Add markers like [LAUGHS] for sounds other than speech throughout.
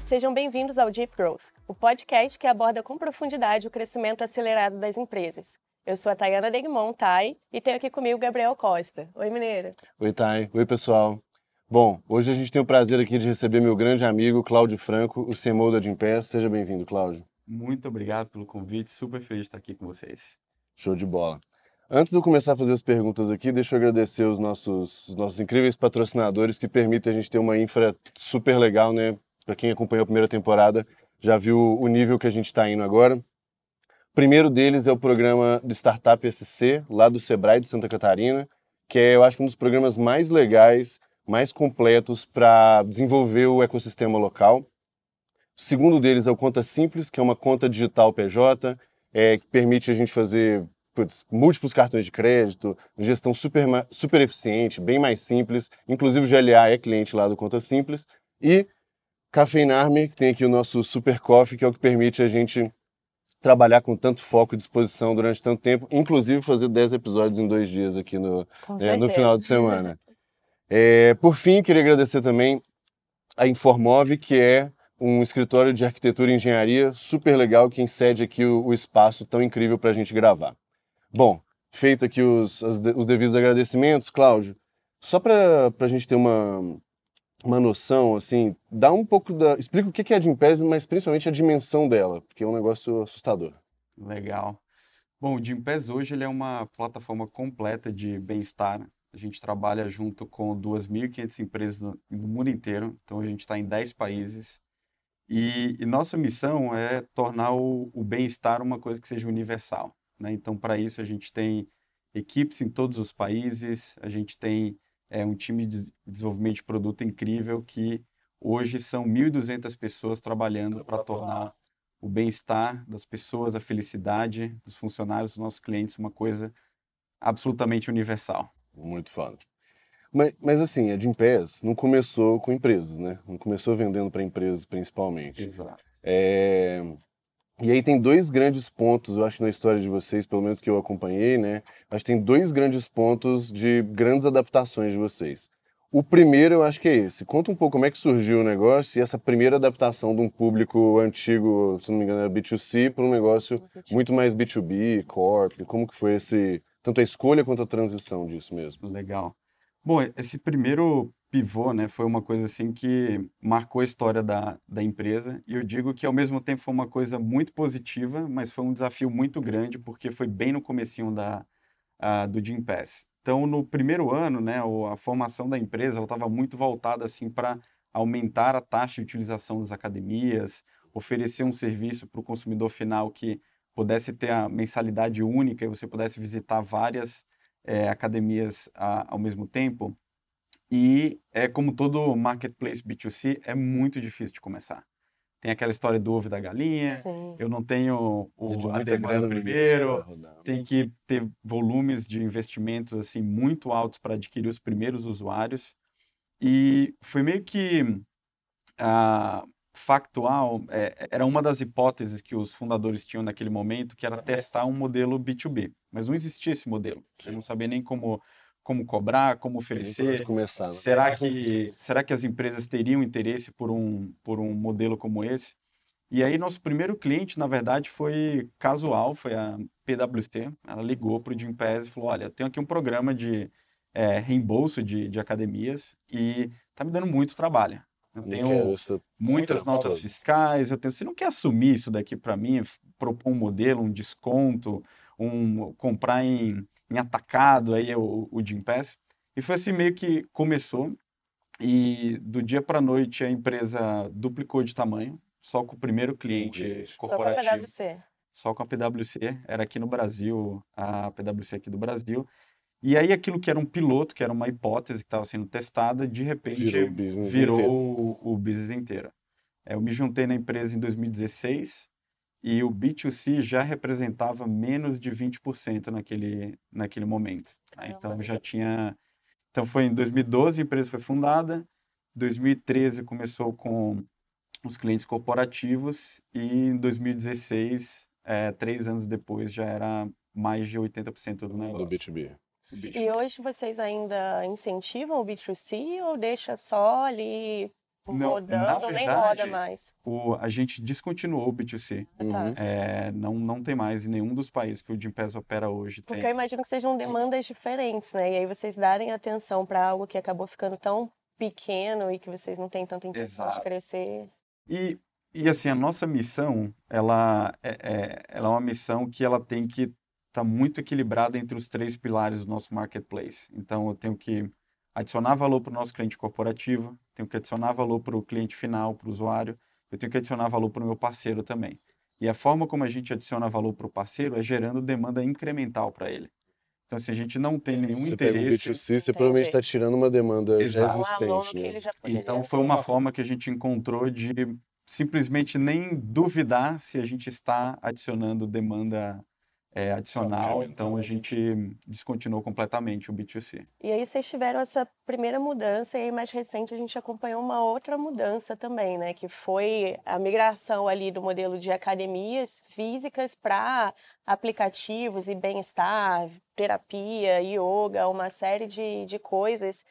sejam bem-vindos ao Deep Growth, o podcast que aborda com profundidade o crescimento acelerado das empresas. Eu sou a Tayana Degmon, Tay, e tenho aqui comigo o Gabriel Costa. Oi, Mineira. Oi, Tay. Oi, pessoal. Bom, hoje a gente tem o prazer aqui de receber meu grande amigo Cláudio Franco, o CMO da Gimpass. Seja bem-vindo, Cláudio. Muito obrigado pelo convite, super feliz de estar aqui com vocês. Show de bola. Antes de eu começar a fazer as perguntas aqui, deixa eu agradecer os nossos, os nossos incríveis patrocinadores que permitem a gente ter uma infra super legal, né? Para quem acompanhou a primeira temporada, já viu o nível que a gente está indo agora. O primeiro deles é o programa do Startup SC, lá do Sebrae de Santa Catarina, que é, eu acho, um dos programas mais legais, mais completos para desenvolver o ecossistema local. O segundo deles é o Conta Simples, que é uma conta digital PJ, é, que permite a gente fazer putz, múltiplos cartões de crédito, gestão super, super eficiente, bem mais simples. Inclusive o GLA é cliente lá do Conta Simples. E Cafeinarme, que tem aqui o nosso super coffee, que é o que permite a gente trabalhar com tanto foco e disposição durante tanto tempo, inclusive fazer 10 episódios em dois dias aqui no, é, no final de semana. [LAUGHS] É, por fim, queria agradecer também a Informove, que é um escritório de arquitetura e engenharia super legal que encede aqui o, o espaço tão incrível para a gente gravar. Bom, feito aqui os, os devidos agradecimentos, Cláudio, só para a gente ter uma, uma noção, assim, dá um pouco da. Explica o que é a Gympass, mas principalmente a dimensão dela, porque é um negócio assustador. Legal. Bom, o Gympass hoje ele é uma plataforma completa de bem-estar. A gente trabalha junto com 2.500 empresas no, mundo inteiro, então a gente está em 10 países. E, e, nossa missão é tornar o, o bem-estar uma coisa que seja universal. Né? Então, para isso, a gente tem equipes em todos os países, a gente tem é um time de desenvolvimento de produto incrível que hoje são 1.200 pessoas trabalhando para tornar o bem-estar das pessoas, a felicidade dos funcionários, dos nossos clientes, uma coisa absolutamente universal. Muito foda. Mas, mas assim, a Gimpass não começou com empresas, né? Não começou vendendo para empresas, principalmente. Exato. É, e aí tem dois grandes pontos, eu acho, na história de vocês, pelo menos que eu acompanhei, né? Acho que tem dois grandes pontos de grandes adaptações de vocês. O primeiro eu acho que é esse. Conta um pouco como é que surgiu o negócio e essa primeira adaptação de um público antigo, se não me engano, era B2C, para um negócio muito mais B2B, corp. Como que foi esse, tanto a escolha quanto a transição disso mesmo? Legal. Bom, esse primeiro pivô, né? Foi uma coisa assim que marcou a história da, da empresa. E eu digo que ao mesmo tempo foi uma coisa muito positiva, mas foi um desafio muito grande porque foi bem no comecinho da do Jim Pass. Então, no primeiro ano, né, a formação da empresa estava muito voltada assim para aumentar a taxa de utilização das academias, oferecer um serviço para o consumidor final que pudesse ter a mensalidade única e você pudesse visitar várias é, academias a, ao mesmo tempo. E é como todo marketplace B2C, é muito difícil de começar. Tem aquela história do ovo da galinha, Sim. eu não tenho o, a demanda primeiro, né, tem que ter volumes de investimentos assim muito altos para adquirir os primeiros usuários. E foi meio que uh, factual, é, era uma das hipóteses que os fundadores tinham naquele momento, que era uhum. testar um modelo B2B. Mas não existia esse modelo, você não sabia nem como como cobrar, como oferecer. Começar, né? Será [LAUGHS] que será que as empresas teriam interesse por um por um modelo como esse? E aí nosso primeiro cliente, na verdade, foi casual, foi a PwC. Ela ligou para o Jim Pes e falou: "Olha, eu tenho aqui um programa de é, reembolso de, de academias e tá me dando muito trabalho. Eu tenho é muitas notas fiscais, eu tenho. Você não quer assumir isso daqui para mim, propor um modelo, um desconto, um comprar em em atacado, aí é o, o Gym Pass. E foi assim meio que começou. E do dia para noite a empresa duplicou de tamanho, só com o primeiro cliente corporativo. Só com a PwC. Só com a PwC, era aqui no Brasil, a PwC aqui do Brasil. E aí aquilo que era um piloto, que era uma hipótese que estava sendo testada, de repente virou, o business, virou o, o business inteiro. É, eu me juntei na empresa em 2016 e o B2C já representava menos de 20% naquele, naquele momento. Né? Então já tinha. Então foi em 2012 a empresa foi fundada, 2013 começou com os clientes corporativos e em 2016, é, três anos depois, já era mais de 80% do negócio. Do B2B. E hoje vocês ainda incentivam o B2C ou deixa só ali não, rodando, verdade, nem roda mais. O, a gente descontinuou o B2C. Uhum. Ah, tá. É, não, não tem mais em nenhum dos países que o Gympass opera hoje. Porque tem. eu imagino que sejam demandas diferentes, né? E aí vocês darem atenção para algo que acabou ficando tão pequeno e que vocês não têm tanta intenção de crescer. E, e assim, a nossa missão, ela é, é ela é uma missão que ela tem que estar tá muito equilibrada entre os três pilares do nosso marketplace. Então, eu tenho que adicionar valor para o nosso cliente corporativo, tenho que adicionar valor para o cliente final, para o usuário, eu tenho que adicionar valor para o meu parceiro também. E a forma como a gente adiciona valor para o parceiro é gerando demanda incremental para ele. Então, se a gente não tem nenhum você interesse. Pega o B2C, você provavelmente está tirando uma demanda resistente, existente. né? Então, foi uma forma que a gente encontrou de simplesmente nem duvidar se a gente está adicionando demanda é, adicional, então a gente descontinuou completamente o B2C. E aí vocês tiveram essa primeira mudança e aí mais recente a gente acompanhou uma outra mudança também, né, que foi a migração ali do modelo de academias físicas para aplicativos e bem-estar, terapia, yoga, uma série de, de coisas,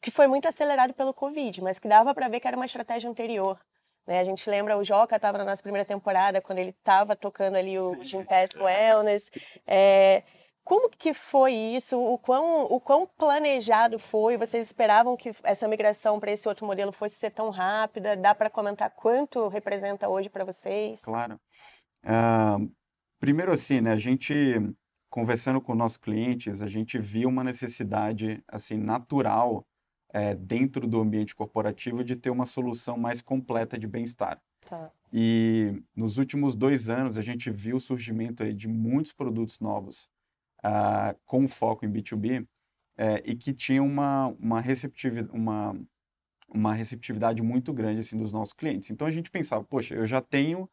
que foi muito acelerado pelo Covid, mas que dava para ver que era uma estratégia anterior né? A gente lembra, o Joca estava na nossa primeira temporada, quando ele estava tocando ali o Jim Pass é. Wellness. É, como que foi isso? O quão, o quão planejado foi? Vocês esperavam que essa migração para esse outro modelo fosse ser tão rápida? Dá para comentar quanto representa hoje para vocês? Claro. Uh, primeiro assim, né, a gente conversando com nossos clientes, a gente viu uma necessidade assim natural é, dentro do ambiente corporativo de ter uma solução mais completa de bem-estar. Tá. E nos últimos dois anos a gente viu o surgimento aí de muitos produtos novos uh, com foco em B2B é, e que tinham uma, uma, receptividade, uma, uma receptividade muito grande assim, dos nossos clientes. Então a gente pensava, poxa, eu já tenho uh,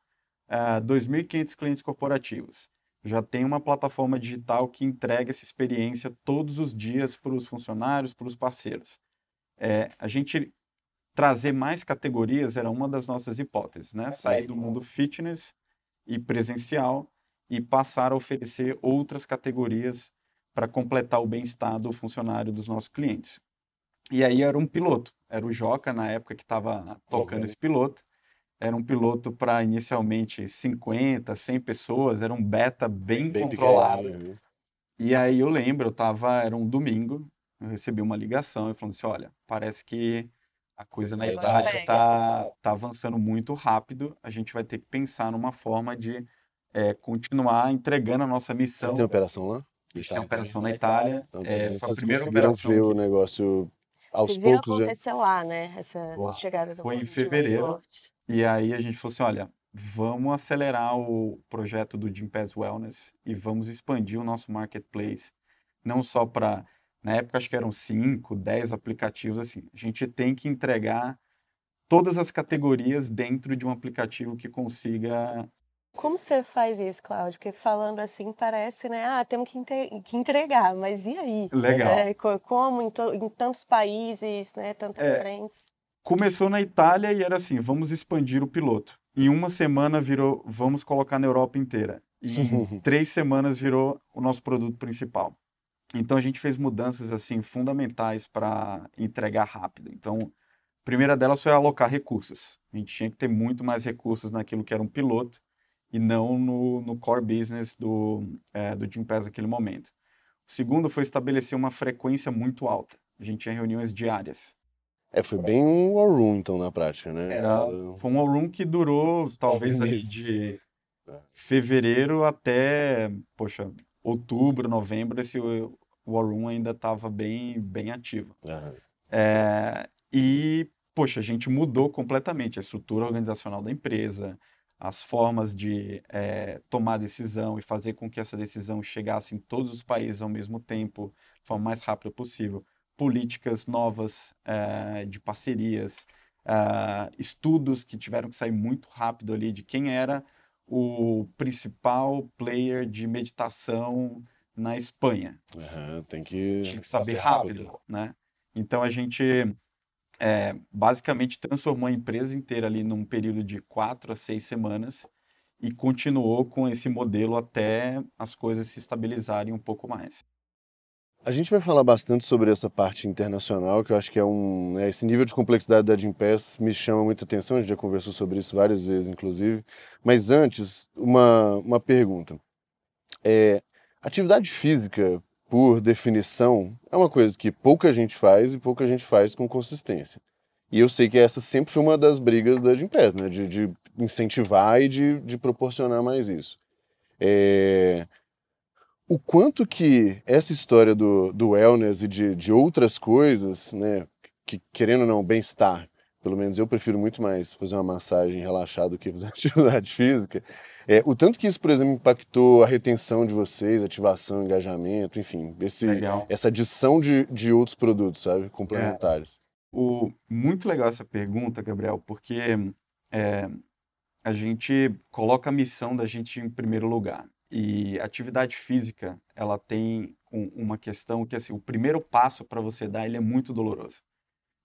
ah, 2.500 clientes corporativos, já tenho uma plataforma digital que entrega essa experiência todos os dias para os funcionários, para os parceiros. É, a gente trazer mais categorias era uma das nossas hipóteses, né? Sair do mundo fitness e presencial e passar a oferecer outras categorias para completar o bem-estar do funcionário dos nossos clientes. E aí era um piloto, era o Joca na época que estava tocando esse piloto. Era um piloto para inicialmente 50, 100 pessoas, era um beta bem, bem controlado. Né? E aí eu lembro, eu tava, era um domingo, eu recebi uma ligação e falando assim, olha, parece que a coisa na Itália está tá avançando muito rápido, a gente vai ter que pensar numa forma de é, continuar entregando a nossa missão. Vocês têm operação lá? tem operação na Itália. Então, é, foi a primeira operação. Ver o negócio aos Vocês poucos. Né? aconteceu já... lá, né? Essa chegada do Foi em fevereiro. E aí a gente falou assim, olha, vamos acelerar o projeto do Gympass Wellness e vamos expandir o nosso marketplace, não só para na época, acho que eram 5, 10 aplicativos, assim. A gente tem que entregar todas as categorias dentro de um aplicativo que consiga... Como você faz isso, Cláudio? Porque falando assim, parece, né? Ah, temos que, que entregar, mas e aí? Legal. É, como em, em, tantos países, né? Tantas é, frentes. Começou na Itália e era assim, vamos expandir o piloto. Em uma semana virou, vamos colocar na Europa inteira. E em [LAUGHS] três semanas virou o nosso produto principal. Então a gente fez mudanças assim fundamentais para entregar rápido. Então, a primeira delas foi alocar recursos. A gente tinha que ter muito mais recursos naquilo que era um piloto e não no, no core business do, é, do Jim Pass naquele momento. O segundo foi estabelecer uma frequência muito alta. A gente tinha reuniões diárias. É, foi bem um all room, então, na prática, né? Era, foi um all room que durou, talvez, ali de é. fevereiro até, poxa, outubro, novembro esse War Room ainda estava bem, bem ativa. Uhum. É, e, poxa, a gente mudou completamente a estrutura organizacional da empresa, as formas de é, tomar decisão e fazer com que essa decisão chegasse em todos os países ao mesmo tempo, de forma mais rápida possível, políticas novas é, de parcerias, é, estudos que tiveram que sair muito rápido ali de quem era o principal player de meditação na Espanha. Uhum, tem que, que saber rápido, rápido, né? Então a gente é, basicamente transformou a empresa inteira ali num período de quatro a seis semanas e continuou com esse modelo até as coisas se estabilizarem um pouco mais. A gente vai falar bastante sobre essa parte internacional, que eu acho que é um. é esse nível de complexidade da Gimpass me chama muita atenção, a gente já conversou sobre isso várias vezes, inclusive. Mas antes, uma, uma pergunta. É, Atividade física, por definição, é uma coisa que pouca gente faz e pouca gente faz com consistência. E eu sei que essa sempre foi uma das brigas da Gimpass, né? De, de, incentivar e de, de proporcionar mais isso. É... O quanto que essa história do, do wellness e de, de outras coisas, né? Que, querendo ou não, bem-estar, pelo menos eu prefiro muito mais fazer uma massagem relaxada do que fazer [LAUGHS] atividade física. É, o tanto que isso, por exemplo, impactou a retenção de vocês, ativação, engajamento, enfim, esse, essa adição de, de outros produtos, sabe, complementares. É. O, muito legal essa pergunta, Gabriel, porque é, a gente coloca a missão da gente em primeiro lugar. E atividade física, ela tem um, uma questão que assim, o primeiro passo para você dar ele é muito doloroso.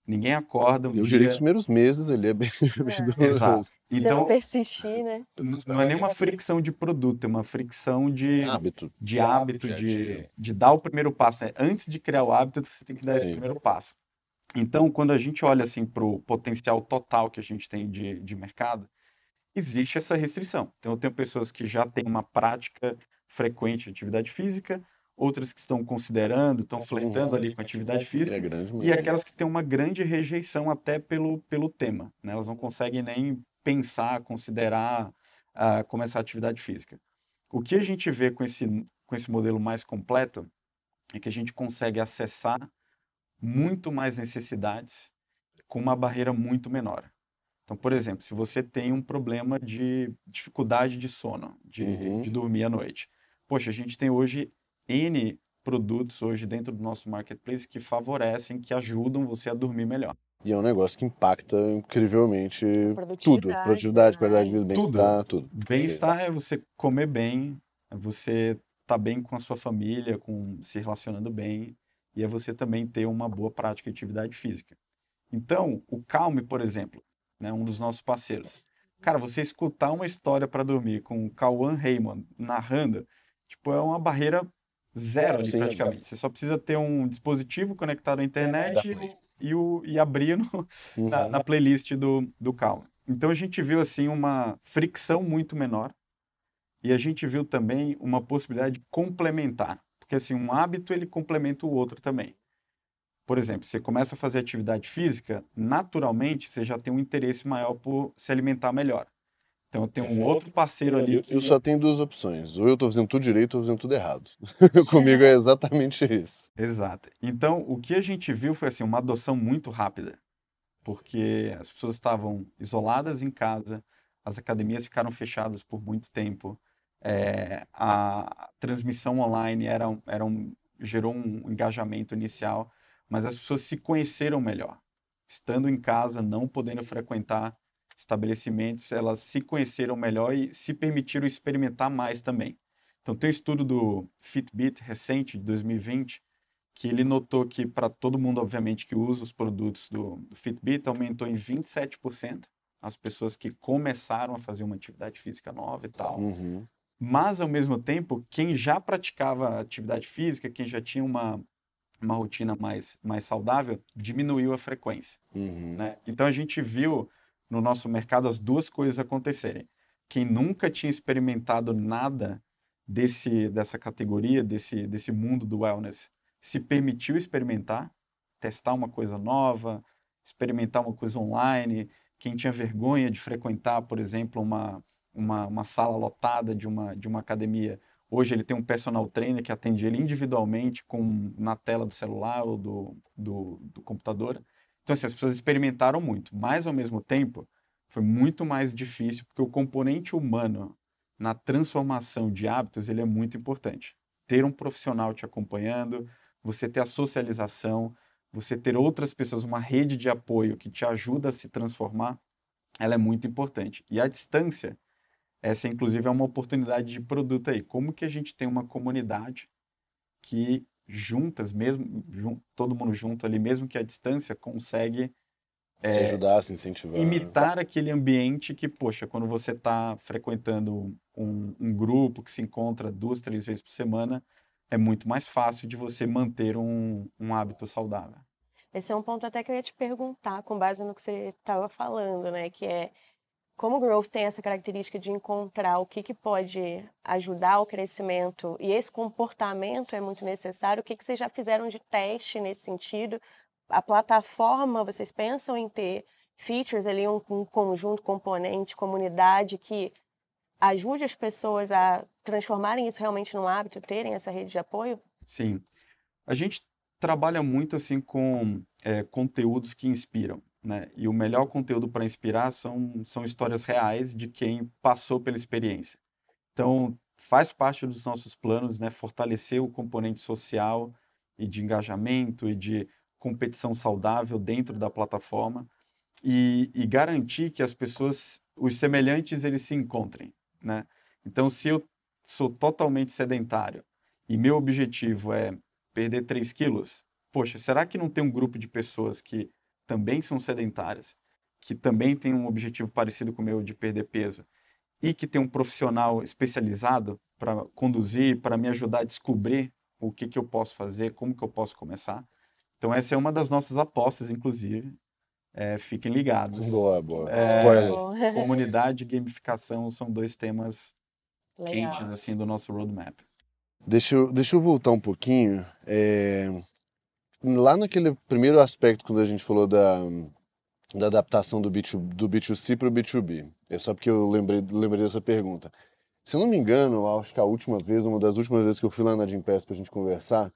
Ninguém acorda um Eu dia... diria que os primeiros meses ele é bem, [LAUGHS] bem é. Exato. Então, persistir, né? Não é nenhuma fricção de produto, é uma fricção de é hábito, de, é hábito, de, de dar o primeiro passo. Né? Antes de criar o hábito, você tem que dar Sim. esse primeiro passo. Então, quando a gente olha assim, para o potencial total que a gente tem de, de mercado, existe essa restrição. Então, eu tenho pessoas que já têm uma prática frequente de atividade física, outras que estão considerando, estão flertando ali com atividade uhum. física, é e aquelas que têm uma grande rejeição até pelo, pelo tema. Né? Elas não conseguem nem pensar, considerar uh, ah, começar atividade física. O que a gente vê com esse, com esse modelo mais completo é que a gente consegue acessar muito mais necessidades com uma barreira muito menor. Então, por exemplo, se você tem um problema de dificuldade de sono, de, uhum. de dormir à noite. Poxa, a gente tem hoje N produtos hoje dentro do nosso marketplace que favorecem, que ajudam você a dormir melhor. E é um negócio que impacta incrivelmente produtividade, tudo. Produtividade, né? qualidade de vida, né? bem-estar, tudo. tudo. Bem-estar é você comer bem, é você estar tá bem com a sua família, com se relacionando bem, e é você também ter uma boa prática de atividade física. Então, o Calme, por exemplo, né, um dos nossos parceiros. Cara, você escutar uma história para dormir com o Cauan Raymond narrando, tipo, é uma barreira zero ali assim, Sim, é praticamente. É Você só precisa ter um dispositivo conectado à é internet é e, o, e abrir no, [LAUGHS] uhum. na, na, playlist do, do calma. Então a gente viu assim uma fricção muito menor e a gente viu também uma possibilidade complementar, porque assim um hábito ele complementa o outro também. Por exemplo, você começa a fazer atividade física, naturalmente você já tem um interesse maior por se alimentar melhor. Então eu tenho um uhum. outro parceiro é, ali. Eu, que... eu só tenho duas opções. Ou eu estou fazendo tudo direito ou estou fazendo tudo errado. [LAUGHS] Comigo é exatamente isso. Exato. Então o que a gente viu foi assim, uma adoção muito rápida. Porque as pessoas estavam isoladas em casa, as academias ficaram fechadas por muito tempo, é, a transmissão online era, era um, gerou um engajamento inicial, mas as pessoas se conheceram melhor. Estando em casa, não podendo frequentar estabelecimentos, elas se conheceram melhor e se permitiram experimentar mais também. Então, tem um estudo do Fitbit recente, de 2020, que ele notou que para todo mundo, obviamente, que usa os produtos do, do Fitbit, aumentou em 27% as pessoas que começaram a fazer uma atividade física nova e tal. Uhum. Mas, ao mesmo tempo, quem já praticava atividade física, quem já tinha uma, uma rotina mais, mais saudável, diminuiu a frequência. Uhum. Né? Então, a gente viu no nosso mercado as duas coisas acontecerem. Quem nunca tinha experimentado nada desse dessa categoria, desse desse mundo do wellness, se permitiu experimentar, testar uma coisa nova, experimentar uma coisa online, quem tinha vergonha de frequentar, por exemplo, uma, uma, uma, sala lotada de uma, de uma academia, hoje ele tem um personal trainer que atende ele individualmente com, na tela do celular ou do, do, do computador. Então, assim, as pessoas experimentaram muito, mas ao mesmo tempo foi muito mais difícil, porque o componente humano na transformação de hábitos ele é muito importante. Ter um profissional te acompanhando, você ter a socialização, você ter outras pessoas, uma rede de apoio que te ajuda a se transformar, ela é muito importante. E a distância, essa inclusive é uma oportunidade de produto aí. Como que a gente tem uma comunidade que juntas, mesmo jun, todo mundo junto ali, mesmo que a distância, consegue se é, ajudar, se incentivar. Imitar aquele ambiente que, poxa, quando você está frequentando um, um, grupo que se encontra duas, três vezes por semana, é muito mais fácil de você manter um, um hábito saudável. Esse é um ponto até que eu ia te perguntar, com base no que você estava falando, né? Que é como o growth tem essa característica de encontrar o que, que pode ajudar o crescimento e esse comportamento é muito necessário, o que, que vocês já fizeram de teste nesse sentido? A plataforma, vocês pensam em ter features ali, um, um conjunto, componente, comunidade que ajude as pessoas a transformarem isso realmente num hábito, terem essa rede de apoio? Sim. A gente trabalha muito assim com é, conteúdos que inspiram. Né? E o melhor conteúdo para inspirar são, são histórias reais de quem passou pela experiência. Então, faz parte dos nossos planos né? fortalecer o componente social e de engajamento e de competição saudável dentro da plataforma e, e garantir que as pessoas, os semelhantes, eles se encontrem. Né? Então, se eu sou totalmente sedentário e meu objetivo é perder 3 quilos, poxa, será que não tem um grupo de pessoas que também são sedentárias, que também têm um objetivo parecido com o meu de perder peso e que tem um profissional especializado para conduzir, para me ajudar a descobrir o que, que eu posso fazer, como que eu posso começar. Então essa é uma das nossas apostas, inclusive. É, fiquem ligados. Boa, boa. É, [LAUGHS] Comunidade e gamificação são dois temas Legal. quentes assim do nosso roadmap. Deixa eu, deixa eu voltar um pouquinho. É, lá naquele primeiro aspecto, quando a gente falou da, da adaptação do, B2, do B2C para o B2B, é só porque eu lembrei, lembrei dessa pergunta. Se eu não me engano, acho que a última vez, uma das últimas vezes que eu fui lá na Gimpass para a gente conversar,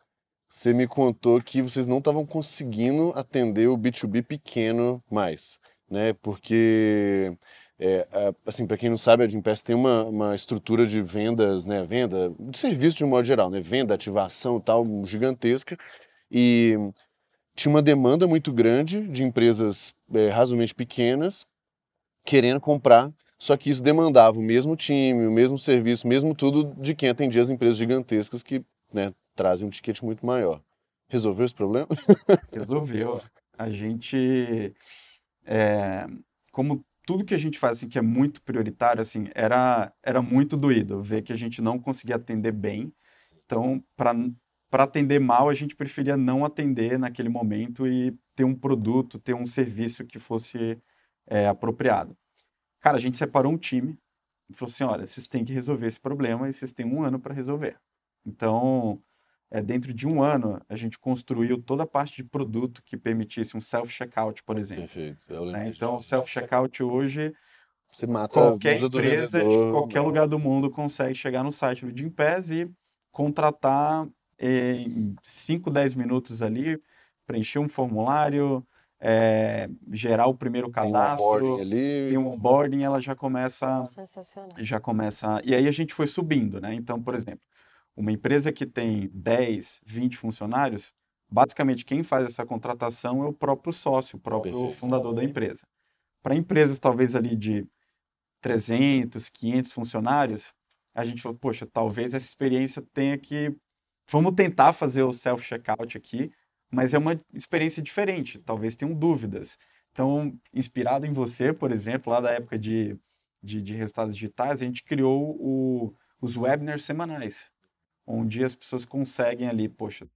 você me contou que vocês não estavam conseguindo atender o B2B pequeno mais, né? Porque é, assim, para quem não sabe, a Gimpass tem uma, uma estrutura de vendas, né? Venda de serviço de modo geral, né? Venda, ativação e tal, gigantesca. E tinha uma demanda muito grande de empresas é, razoavelmente pequenas querendo comprar, só que isso demandava o mesmo time, o mesmo serviço, mesmo tudo de quem atendia as empresas gigantescas que né, trazem um ticket muito maior. Resolveu esse problema? [LAUGHS] Resolveu. A gente, é, como tudo que a gente faz assim, que é muito prioritário, assim, era, era muito doído ver que a gente não conseguia atender bem. Então, para para atender mal, a gente preferia não atender naquele momento e ter um produto, ter um serviço que fosse é, apropriado. Cara, a gente separou um time e falou assim: olha, vocês têm que resolver esse problema e vocês têm um ano para resolver. Então, é, dentro de um ano, a gente construiu toda a parte de produto que permitisse um self-checkout, por exemplo. Perfeito. Né? Então, o self-checkout hoje. Você mata qualquer empresa de qualquer né? lugar do mundo consegue chegar no site do Gimpass e contratar em 5, 10 minutos ali, preencher um formulário, é, gerar o primeiro cadastro, tem um onboarding, tem um onboarding ela já começa, já começa, e aí a gente foi subindo, né? Então, por exemplo, uma empresa que tem 10, 20 funcionários, basicamente quem faz essa contratação é o próprio sócio, o próprio Perfeito. fundador da empresa. Para empresas talvez ali de 300, 500 funcionários, a gente falou, poxa, talvez essa experiência tenha que vamos tentar fazer o self-checkout aqui, mas é uma experiência diferente, talvez tenham dúvidas. Então, inspirado em você, por exemplo, lá da época de, de, de resultados digitais, a gente criou o, os webinars semanais, onde as pessoas conseguem ali, poxa,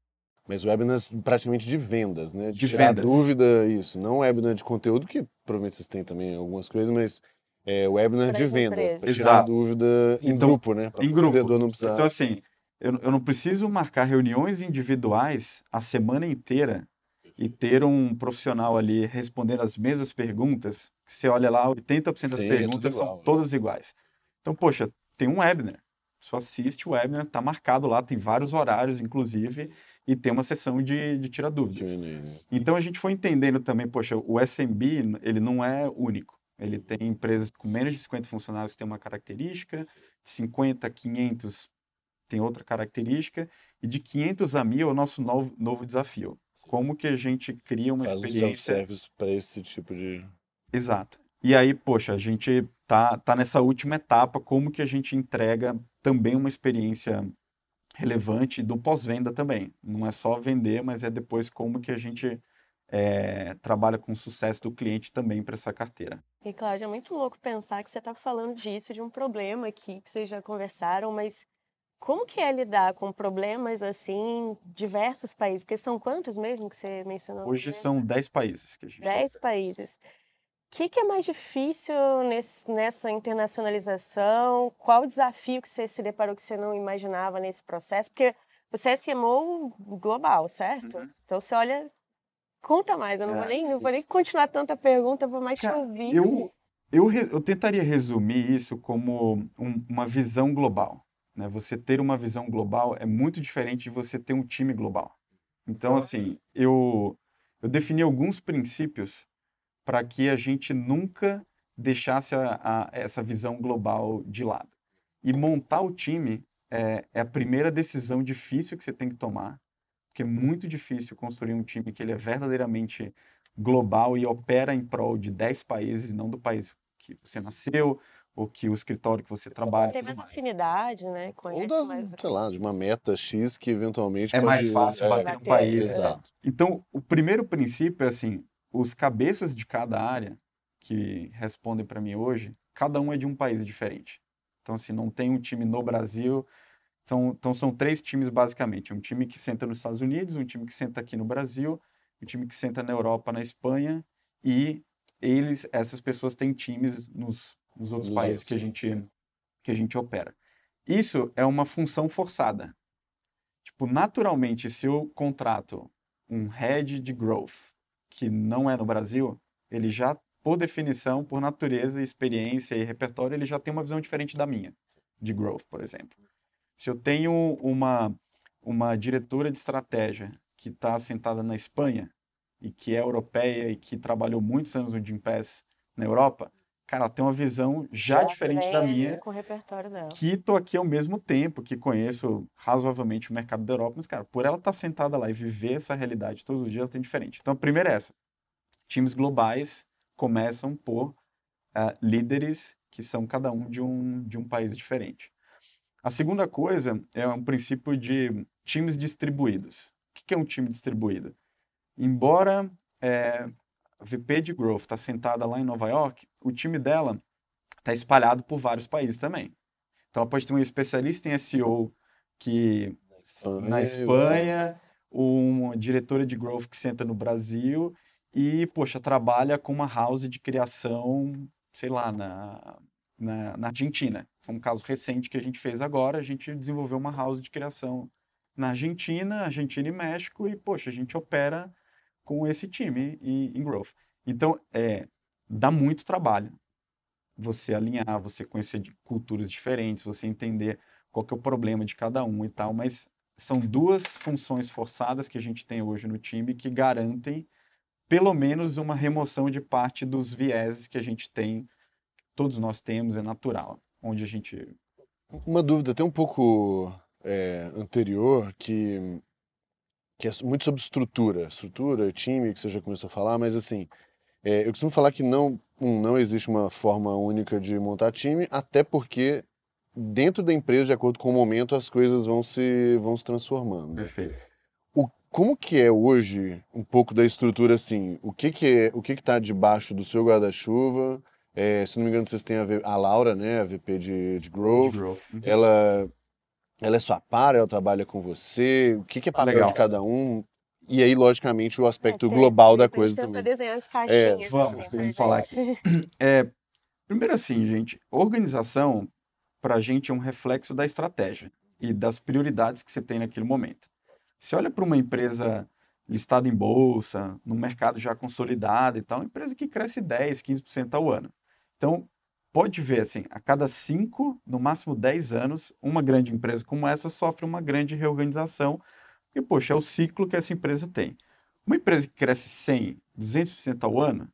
mas webinars praticamente de vendas, né? De, de tirar vendas. dúvida, isso. Não webinar de conteúdo, que provavelmente vocês têm também algumas coisas, mas é, webinar pra de venda. Empresa. Exato. Tirar dúvida em então, grupo, né? Pra em grupo. Não precisar... Então, assim, eu, eu não preciso marcar reuniões individuais a semana inteira e ter um profissional ali respondendo as mesmas perguntas. Que você olha lá, 80% das Sim, é perguntas é igual, são né? todas iguais. Então, poxa, tem um webinar. Só assiste o webinar, está marcado lá, tem vários horários, inclusive, e tem uma sessão de, de tirar dúvidas. Né? Então a gente foi entendendo também, poxa, o SMB ele não é único. Ele tem empresas com menos de 50 funcionários que tem uma característica, de 50, 500 tem outra característica. E de 500 a 1000 é o nosso novo, novo desafio. Sim. Como que a gente cria uma Faz experiência... para esse tipo de... Exato. E aí, poxa, a gente tá, tá nessa última etapa, como que a gente entrega também uma experiência relevante do pós-venda também. Não é só vender, mas é depois como que a gente é, trabalha com o sucesso do cliente também para essa carteira. E, Cláudia, é muito louco pensar que você está falando disso, de um problema aqui que vocês já conversaram, mas como que é lidar com problemas assim, em diversos países? Porque são quantos mesmo que você mencionou? Hoje são 10 países que a gente 10 tá países. O que, que, é mais difícil nesse, nessa internacionalização? Qual o desafio que você se deparou que você não imaginava nesse processo? Porque você é CMO global, certo? Uhum. Então você olha. Conta mais, eu não, é. vou, nem, não vou nem continuar tanta pergunta, vou mais te ouvir. Eu, eu, eu tentaria resumir isso como um, uma visão global. Né? Você ter uma visão global é muito diferente de você ter um time global. Então, assim, eu, eu defini alguns princípios para que a gente nunca deixasse a, a, essa visão global de lado. E montar o time é, é a primeira decisão difícil que você tem que tomar, porque é muito difícil construir um time que ele é verdadeiramente global e opera em prol de 10 países, não do país que você nasceu, ou que o escritório que você trabalha. Tem mais, mais afinidade, né? Conhece ou da, mais. Sei lá, de uma meta X que eventualmente. É pode... mais fácil é, bater no um país. Né? Exato. Então, o primeiro princípio é assim: os cabeças de cada área que respondem para mim hoje, cada um é de um país diferente. Então, assim, não tem um time no Brasil. Então, então são três times, basicamente: um time que senta nos Estados Unidos, um time que senta aqui no Brasil, um time que senta na Europa, na Espanha, e eles, essas pessoas têm times nos nos outros países que a, gente, que a gente opera. Isso é uma função forçada. Tipo, naturalmente, se eu contrato um head de growth que não é no Brasil, ele já, por definição, por natureza, experiência e repertório, ele já tem uma visão diferente da minha, de growth, por exemplo. Se eu tenho uma, uma diretora de estratégia que está sentada na Espanha e que é europeia e que trabalhou muitos anos no Jim Gimpass na Europa, cara, ela tem uma visão já, já diferente da minha. Com o repertório dela. Que estou aqui ao mesmo tempo, que conheço razoavelmente o mercado da Europa, mas, cara, por ela estar tá sentada lá e viver essa realidade todos os dias, ela tem diferente. Então, a primeira é essa. Times globais começam por uh, líderes que são cada um de um, de um país diferente. A segunda coisa é um princípio de times distribuídos. O que é um time distribuído? Embora é, VP de Growth, está sentada lá em Nova York, o time dela está espalhado por vários países também. Então ela pode ter um especialista em SEO que na Espanha, na Espanha uma diretora de Growth que senta no Brasil e, poxa, trabalha com uma house de criação, sei lá, na, na, na Argentina. Foi um caso recente que a gente fez agora, a gente desenvolveu uma house de criação na Argentina, Argentina e México, e, poxa, a gente opera com esse time em, em growth. Então, é, dá muito trabalho você alinhar, você conhecer culturas diferentes, você entender qual é o problema de cada um e tal, mas são duas funções forçadas que a gente tem hoje no time que garantem pelo menos uma remoção de parte dos vieses que a gente tem, todos nós temos, é natural, onde a gente... Uma dúvida até um pouco é, anterior, que que é muito sobre estrutura, estrutura, time, que você já começou a falar, mas assim, é, eu costumo falar que não, um, não existe uma forma única de montar time, até porque dentro da empresa, de acordo com o momento, as coisas vão se, vão se transformando. Né? Perfeito. O, como que é hoje um pouco da estrutura assim? O que que é, o que que está debaixo do seu guarda-chuva? É, se não me engano, vocês têm a, v, a Laura, né, a VP de, de Growth. De growth. Uhum. Ela ela é sua par, ela trabalha com você, o que, que é papel Legal. de cada um. E aí, logicamente, o aspecto é, tem, global da coisa também. desenhar as é, caixinhas. Assim, é, vamos, assim, vamos falar aqui. [CLEARS THROAT] É, primeiro assim, gente, organização para a gente é um reflexo da estratégia e das prioridades que você tem naquele momento. Se olha para uma empresa listada em bolsa, num mercado já consolidado e tal, uma empresa que cresce 10, 15% ao ano. Então, pode ver, assim, a cada 5, no máximo 10 anos, uma grande empresa como essa sofre uma grande reorganização, porque, poxa, é o ciclo que essa empresa tem. Uma empresa que cresce 100, 200% ao ano,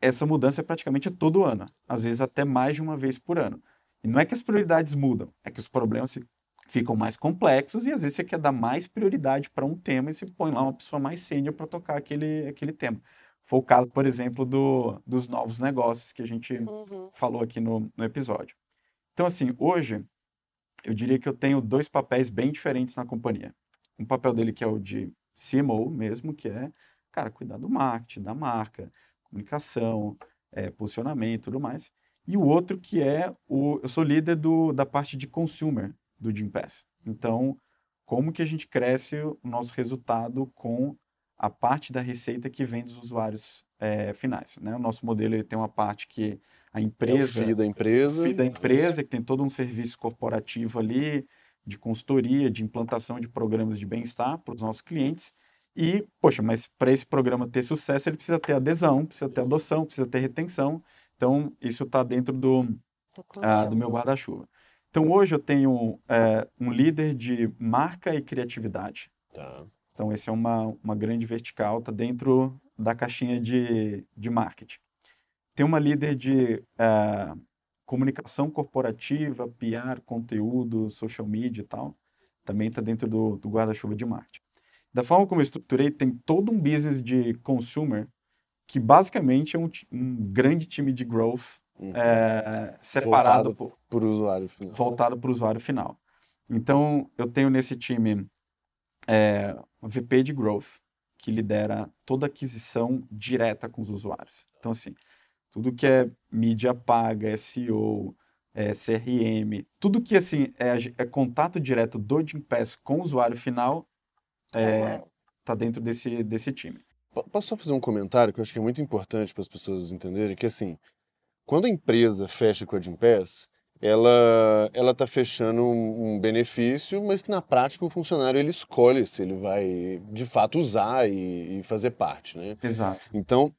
essa mudança é praticamente todo ano, às vezes até mais de uma vez por ano. E não é que as prioridades mudam, é que os problemas ficam mais complexos e às vezes você quer dar mais prioridade para um tema e se põe lá uma pessoa mais sênior para tocar aquele, aquele tema. Foi o caso, por exemplo, do, dos novos negócios que a gente uhum. falou aqui no, no episódio. Então, assim, hoje eu diria que eu tenho dois papéis bem diferentes na companhia. Um papel dele que é o de CMO mesmo, que é, cara, cuidar do marketing, da marca, comunicação, é, posicionamento e tudo mais. E o outro que é o. Eu sou líder do, da parte de consumer do Gimpass. Então, como que a gente cresce o nosso resultado com a parte da receita que vem dos usuários é, finais. Né? O nosso modelo tem uma parte que a empresa. É o FII da empresa. FII da empresa, que tem todo um serviço corporativo ali, de consultoria, de implantação de programas de bem-estar para os nossos clientes. E, poxa, mas para esse programa ter sucesso, ele precisa ter adesão, precisa ter adoção, precisa ter retenção. Então, isso está dentro do, ah, do meu guarda-chuva. Então, hoje eu tenho é, um líder de marca e criatividade. Tá. Então, esse é uma, uma grande vertical, está dentro da caixinha de, de marketing. Tem uma líder de uh, comunicação corporativa, PR, conteúdo, social media e tal. Também está dentro do, do guarda-chuva de marketing. Da forma como eu estruturei, tem todo um business de consumer que basicamente é um, um grande time de growth uhum. é, separado para o usuário final. Voltado para o usuário final. Então, eu tenho nesse time é, VP de Growth, que lidera toda aquisição direta com os usuários. Então, assim, tudo que é mídia paga, SEO, é, é CRM, tudo que assim é, é contato direto do Gimpass com o usuário final é, tá dentro desse, desse time. Posso só fazer um comentário que eu acho que é muito importante para as pessoas entenderem que assim, quando a empresa fecha com Jim Gimpass, ela ela está fechando um, um, benefício, mas que na prática o funcionário ele escolhe se ele vai de fato usar e, e fazer parte, né? Exato. Então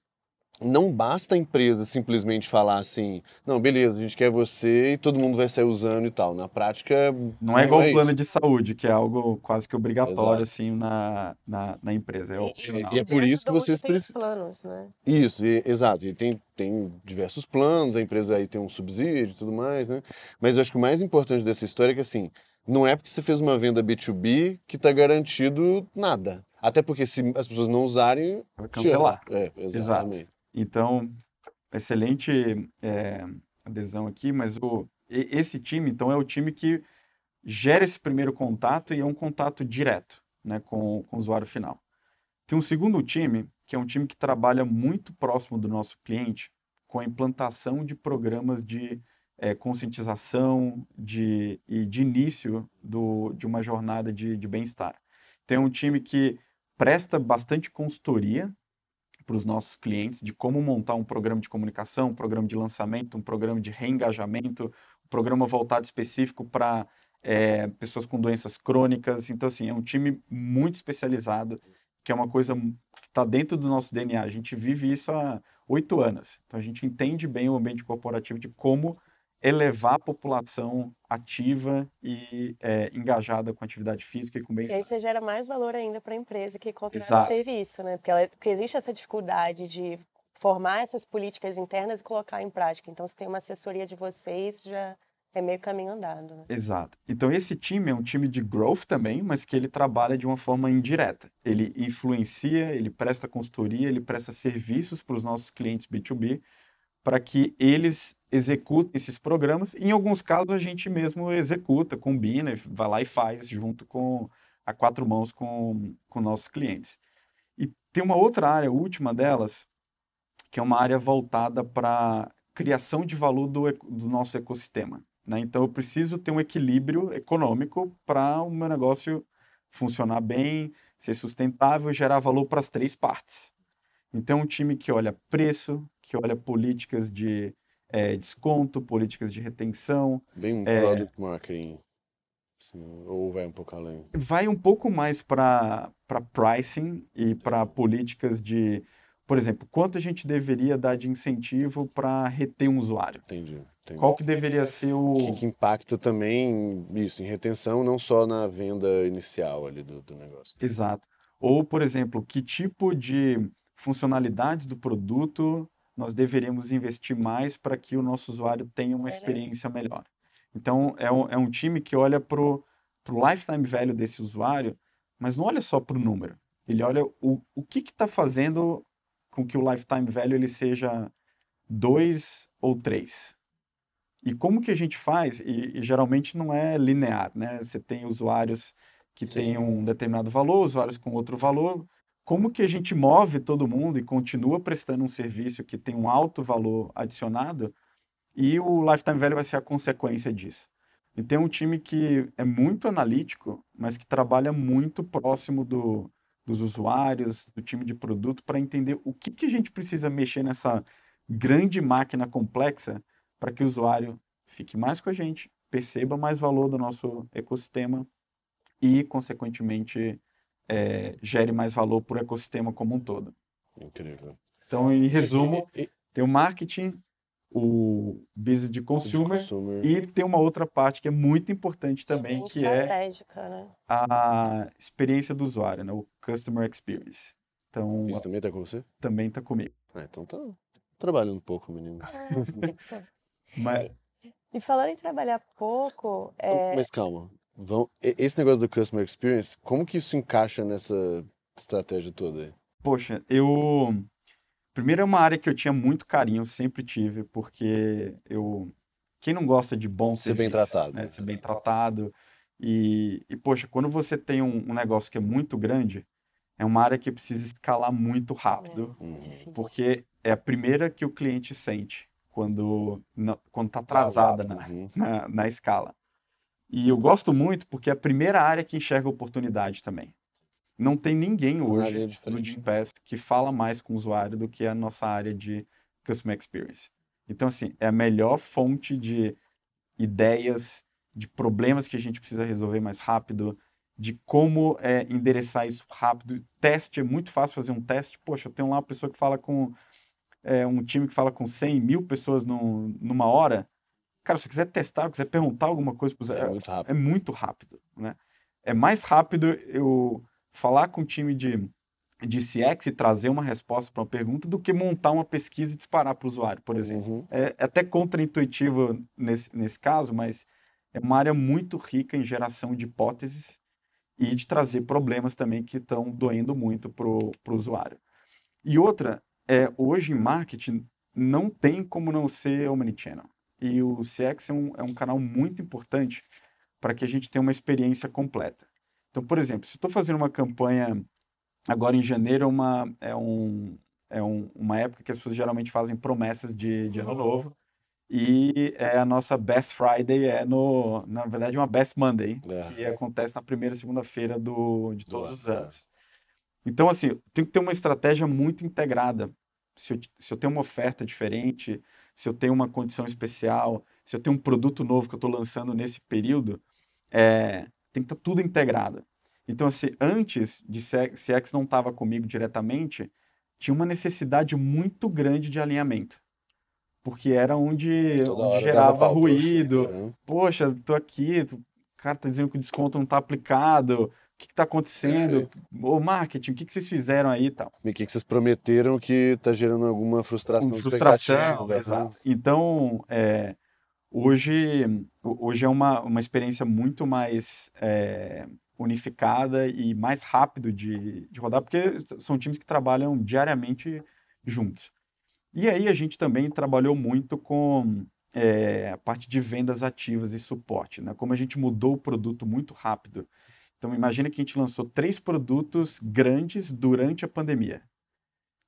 não basta a empresa simplesmente falar assim, não, beleza, a gente quer você e todo mundo vai sair usando e tal. Na prática. Não, não é igual o é plano isso. de saúde, que é algo quase que obrigatório, Exato. assim, na, na, na empresa. É opcional. E, é e, é por isso que vocês precisam. planos, né? Isso, e, exato. E tem, tem diversos planos, a empresa aí tem um subsídio e tudo mais, né? Mas eu acho que o mais importante dessa história é que, assim, não é porque você fez uma venda B2B que está garantido nada. Até porque se as pessoas não usarem. Vai cancelar. É, exatamente. Exato. Então, excelente é, adesão aqui, mas o, esse time, então, é o time que gera esse primeiro contato e é um contato direto né, com, com o usuário final. Tem um segundo time, que é um time que trabalha muito próximo do nosso cliente com a implantação de programas de é, conscientização de, e de início do, de uma jornada de, de bem-estar. Tem um time que presta bastante consultoria para os nossos clientes de como montar um programa de comunicação, um programa de lançamento, um programa de reengajamento, um programa voltado específico para é, eh, pessoas com doenças crônicas. Então, assim, é um time muito especializado, que é uma coisa que está dentro do nosso DNA. A gente vive isso há oito anos. Então, a gente entende bem o ambiente corporativo de como elevar a população ativa e é, engajada com atividade física e com bem-estar. E aí você gera mais valor ainda para a empresa que contrata o serviço, né? Porque, ela, porque existe essa dificuldade de formar essas políticas internas e colocar em prática. Então, se tem uma assessoria de vocês, já é meio caminho andado. Né? Exato. Então, esse time é um time de growth também, mas que ele trabalha de uma forma indireta. Ele influencia, ele presta consultoria, ele presta serviços para os nossos clientes B2B, para que eles executem esses programas. Em alguns casos, a gente mesmo executa, combina, vai lá e faz junto com a quatro mãos com, com nossos clientes. E tem uma outra área, última delas, que é uma área voltada para criação de valor do, do nosso ecossistema. Né? Então, eu preciso ter um equilíbrio econômico para o meu negócio funcionar bem, ser sustentável e gerar valor para as três partes. Então, um time que olha preço, que olha políticas de é, desconto, políticas de retenção. Bem um é, product marketing. Assim, ou vai um pouco além? Vai um pouco mais para pricing e para políticas de, por exemplo, quanto a gente deveria dar de incentivo para reter um usuário? Entendi, entendi. Qual que deveria ser o. Que, que, impacta também isso, em retenção, não só na venda inicial ali do, do negócio. Exato. Ou, por exemplo, que tipo de funcionalidades do produto nós deveríamos investir mais para que o nosso usuário tenha uma é. experiência melhor. Então, é um, é um time que olha para o lifetime value desse usuário, mas não olha só para o número. Ele olha o, o que está fazendo com que o lifetime value ele seja 2 ou 3. E como que a gente faz? E, e, geralmente não é linear, né? Você tem usuários que Sim. têm um determinado valor, usuários com outro valor, como que a gente move todo mundo e continua prestando um serviço que tem um alto valor adicionado e o lifetime value vai ser a consequência disso. E tem um time que é muito analítico, mas que trabalha muito próximo do, dos usuários, do time de produto, para entender o que, que a gente precisa mexer nessa grande máquina complexa para que o usuário fique mais com a gente, perceba mais valor do nosso ecossistema e, consequentemente, é, gere mais valor para o ecossistema como um todo. Incrível. Então, em resumo, e, e, tem o marketing, o business de consumer, consumer, e tem uma outra parte que é muito importante também, que é né? a experiência do usuário, né? o customer experience. Então, Isso também está com você? Também está comigo. Ah, então tá trabalhando um pouco, menino. Ah, [LAUGHS] mas... E falando em trabalhar pouco. Então, é... Mas calma, Vão... Esse negócio do customer experience, como que isso encaixa nessa estratégia toda aí? Poxa, eu. Primeiro é uma área que eu tinha muito carinho, sempre tive, porque eu. Quem não gosta de bom ser serviço, bem tratado, né? né? ser bem tratado. E, e, poxa, quando você tem um, um, negócio que é muito grande, é uma área que precisa escalar muito rápido, é, é porque é a primeira que o cliente sente quando quando está atrasada na, uhum. na, na escala. E eu gosto muito porque é a primeira área que enxerga oportunidade também. Não tem ninguém hoje é no Pass que fala mais com o usuário do que a nossa área de Customer Experience. Então, assim, é a melhor fonte de ideias, de problemas que a gente precisa resolver mais rápido, de como é, endereçar isso rápido. Teste, é muito fácil fazer um teste. Poxa, eu tenho lá uma pessoa que fala com. É, um time que fala com 100 mil pessoas no, numa hora. Cara, se quiser testar, quiser perguntar alguma coisa é muito é rápido. É muito rápido né? É mais rápido eu falar com o time de, de CX e trazer uma resposta para uma pergunta do que montar uma pesquisa e disparar para o usuário, por exemplo. Uhum. É, é, até contraintuitivo nesse, nesse caso, mas é uma área muito rica em geração de hipóteses e de trazer problemas também que estão doendo muito para o usuário. E outra, é, hoje em marketing não tem como não ser omnichannel e o CX é um, é um canal muito importante para que a gente tenha uma experiência completa. Então, por exemplo, se eu estou fazendo uma campanha agora em janeiro, é uma, é, um, é um, uma época que as pessoas geralmente fazem promessas de, de ano novo. E é a nossa Best Friday é no, na verdade, uma Best Monday, é. que acontece na primeira segunda-feira do, de todos os é. anos. Então, assim, tem que ter uma estratégia muito integrada. Se eu, se eu tenho uma oferta diferente, se eu tenho uma condição especial, se eu tenho um produto novo que eu estou lançando nesse período, é, tem que estar tá tudo integrado. Então, assim, antes de CX não estava comigo diretamente, tinha uma necessidade muito grande de alinhamento. Porque era onde, é, onde gerava né? ruído. É. Poxa, tô aqui, o cara tá dizendo que o desconto não tá aplicado o que está acontecendo? O marketing, o que, que vocês fizeram aí e tal? E o que, que vocês prometeram que está gerando alguma frustração? Uma frustração, exato. Então, é, hoje, hoje é uma, uma experiência muito mais é, unificada e mais rápido de, de rodar, porque são times que trabalham diariamente juntos. E aí a gente também trabalhou muito com é, a parte de vendas ativas e suporte, né? Como a gente mudou o produto muito rápido então, imagina que a gente lançou três produtos grandes durante a pandemia.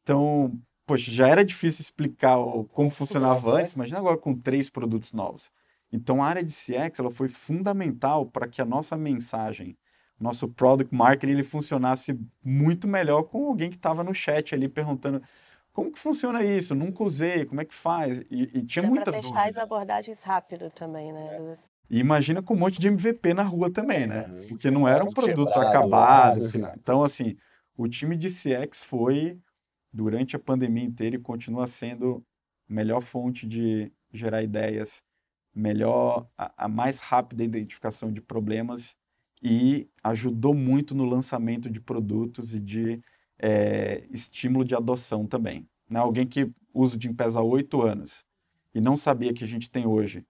Então, poxa, já era difícil explicar o, como funcionava antes, imagina agora com três produtos novos. Então, a área de CX ela foi fundamental para que a nossa mensagem, nosso product marketing, ele funcionasse muito melhor com alguém que estava no chat ali perguntando como que funciona isso? Nunca usei, como é que faz? E, e tinha Dá muita testar dúvida. testar as abordagens rápido também, né? É. E imagina com um monte de MVP na rua também, né? Uhum. Porque não era um produto acabado. Né? Assim. Então, assim, o time de CX foi, durante a pandemia inteira, e continua sendo a melhor fonte de gerar ideias, melhor, a, a mais rápida identificação de problemas e ajudou muito no lançamento de produtos e de é, estímulo de adoção também. Né? Alguém que usa o Gimpass há oito anos e não sabia que a gente tem hoje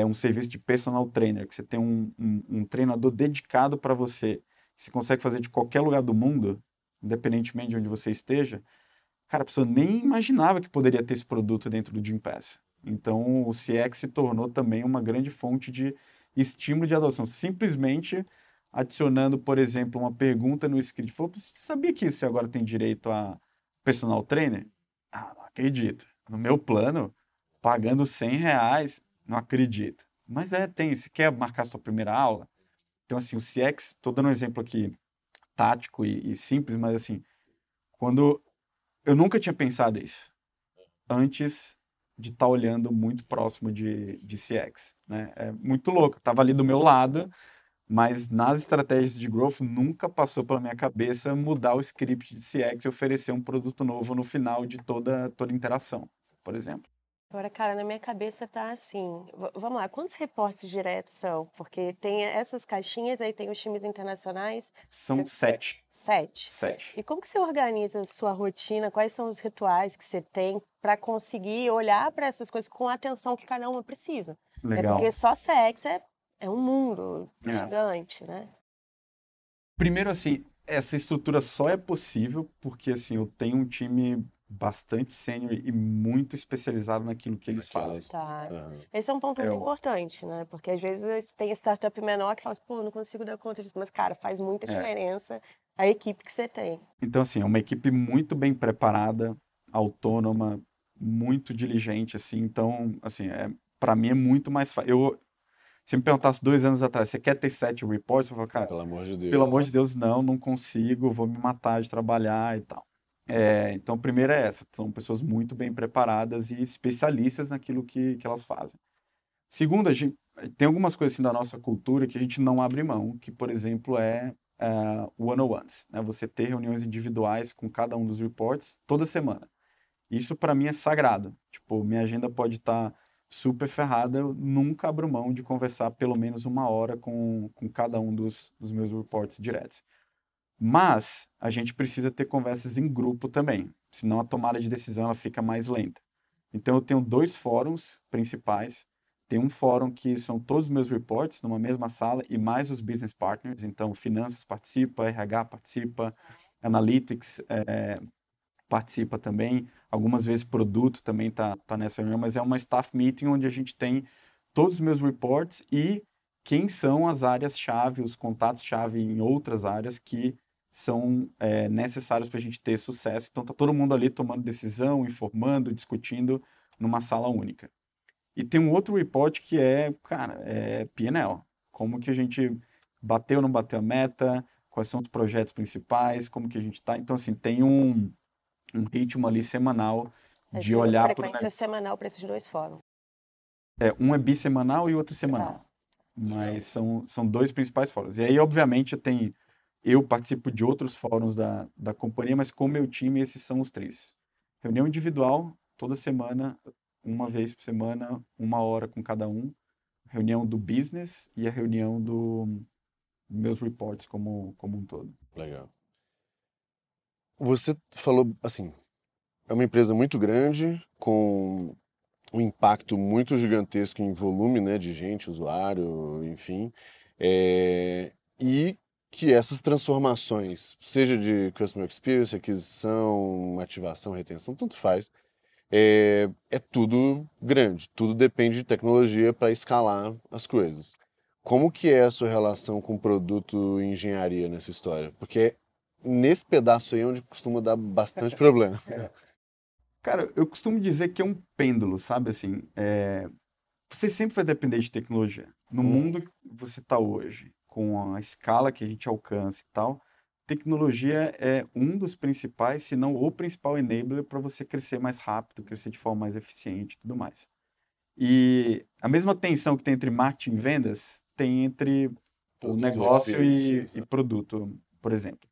é, um serviço uhum. de personal trainer, que você tem um, um, um treinador dedicado para você, que você consegue fazer de qualquer lugar do mundo, independentemente de onde você esteja, cara, a pessoa nem imaginava que poderia ter esse produto dentro do Gym Pass. Então, o CX se tornou também uma grande fonte de estímulo de adoção. Simplesmente adicionando, por exemplo, uma pergunta no script. Falou, você sabia que você agora tem direito a personal trainer? Ah, não acredito. No meu plano, pagando 100 reais, não acredita. Mas é, tem. Você quer marcar sua primeira aula? Então, assim, o CX, estou dando um exemplo aqui tático e, e simples, mas assim, quando. Eu nunca tinha pensado isso antes de estar tá olhando muito próximo de, de CX. Né? É muito louco. Estava ali do meu lado, mas nas estratégias de growth nunca passou pela minha cabeça mudar o script de CX e oferecer um produto novo no final de toda, toda interação, por exemplo. Agora, cara, na minha cabeça tá assim. V vamos lá, quantos reportes diretos são? Porque tem essas caixinhas, aí tem os times internacionais. São sete. Sete? Sete. E como que você organiza a sua rotina? Quais são os rituais que você tem para conseguir olhar para essas coisas com a atenção que cada uma precisa? É Legal. É porque só sexo é, é um mundo é. gigante, né? Primeiro, assim, essa estrutura só é possível porque, assim, eu tenho um time bastante sênior e muito especializado naquilo que eles fazem. Tá. Uhum. Esse é um ponto é muito o... importante, né? Porque às vezes tem startup menor que fala assim, pô, não consigo dar conta disso. Mas, cara, faz muita é. diferença é. a equipe que você tem. Então, assim, é uma equipe muito bem preparada, autônoma, muito diligente, assim. Então, assim, é, para mim é muito mais fácil. Eu, se me perguntasse dois anos atrás, você quer ter sete reports? Eu falo, cara, pelo amor de Deus, pelo amor de Deus não, não consigo, vou me matar de trabalhar e tal. É, então, a primeira é essa: são pessoas muito bem preparadas e especialistas naquilo que, que elas fazem. Segundo, a gente, tem algumas coisas assim, da nossa cultura que a gente não abre mão, que, por exemplo, é uh, one-on-ones. Né? Você ter reuniões individuais com cada um dos reports toda semana. Isso, para mim, é sagrado. Tipo, minha agenda pode estar tá super ferrada, eu nunca abro mão de conversar pelo menos uma hora com, com cada um dos, dos meus reports diretos. Mas a gente precisa ter conversas em grupo também, senão a tomada de decisão ela fica mais lenta. Então eu tenho dois fóruns principais. Tem um fórum que são todos os meus reports numa mesma sala e mais os business partners. Então finanças participa, RH participa, analytics é, participa também. Algumas vezes produto também está tá nessa reunião, mas é uma staff meeting onde a gente tem todos os meus reports e quem são as áreas-chave, os contatos-chave em outras áreas que são é, necessários para a gente ter sucesso. Então, tá todo mundo ali tomando decisão, informando, discutindo numa sala única. E tem um outro report que é, cara, é PNL. Como que a gente bateu ou não bateu a meta, quais são os projetos principais, como que a gente está. Então, assim, tem um, um ritmo ali semanal é, de olhar para... Frequência pro... semanal para esses dois fóruns. É, um é bissemanal e outro é semanal. Mas são, são dois principais fóruns. E aí, obviamente, tem eu participo de outros fóruns da, da companhia, mas com o meu time, esses são os três. Reunião individual, toda semana, uma vez por semana, uma hora com cada um. Reunião do business e a reunião do meus reports como, como um todo. Legal. Você falou, assim, é uma empresa muito grande, com um impacto muito gigantesco em volume né, de gente, usuário, enfim. É, e que essas transformações, seja de customer experience, aquisição, ativação, retenção, tanto faz, é, é tudo grande, tudo depende de tecnologia para escalar as coisas. Como que é a sua relação com produto e engenharia nessa história? Porque é nesse pedaço aí é onde costuma dar bastante [LAUGHS] problema. Cara, eu costumo dizer que é um pêndulo, sabe? Assim, é... você sempre vai depender de tecnologia. No hum. mundo que você está hoje, com a escala que a gente alcança e tal, tecnologia é um dos principais, se não o principal enabler para você crescer mais rápido, crescer de forma mais eficiente e tudo mais. E a mesma tensão que tem entre marketing e vendas tem entre o negócio e, né? e, produto, por exemplo.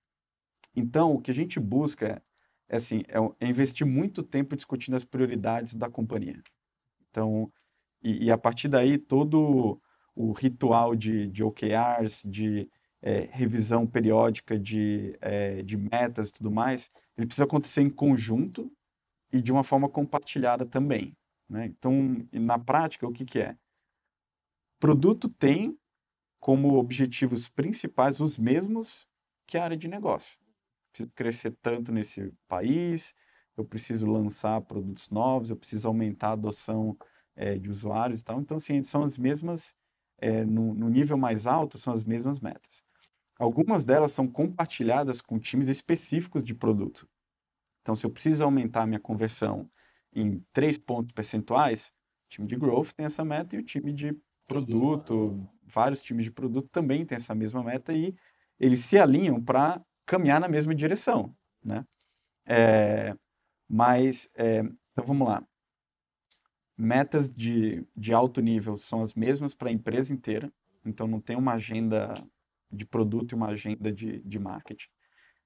Então, o que a gente busca é, assim, é, é investir muito tempo discutindo as prioridades da companhia. Então, e, e a partir daí, todo o ritual de, de OKRs, de é, revisão periódica de, é, de metas e tudo mais, ele precisa acontecer em conjunto e de uma forma compartilhada também. Né? Então, na prática, o que, que é? Produto tem como objetivos principais os mesmos que a área de negócio. Preciso crescer tanto nesse país, eu preciso lançar produtos novos, eu preciso aumentar a adoção é, de usuários e tal. Então, assim, são as mesmas é, no, no nível mais alto são as mesmas metas. Algumas delas são compartilhadas com times específicos de produto. Então, se eu preciso aumentar minha conversão em 3 pontos percentuais, o time de growth tem essa meta e o time de produto, vários times de produto também tem essa mesma meta e eles se alinham para caminhar na mesma direção, né? É, mas, é, então vamos lá metas de, de alto nível são as mesmas para a empresa inteira, então não tem uma agenda de produto e uma agenda de, de marketing.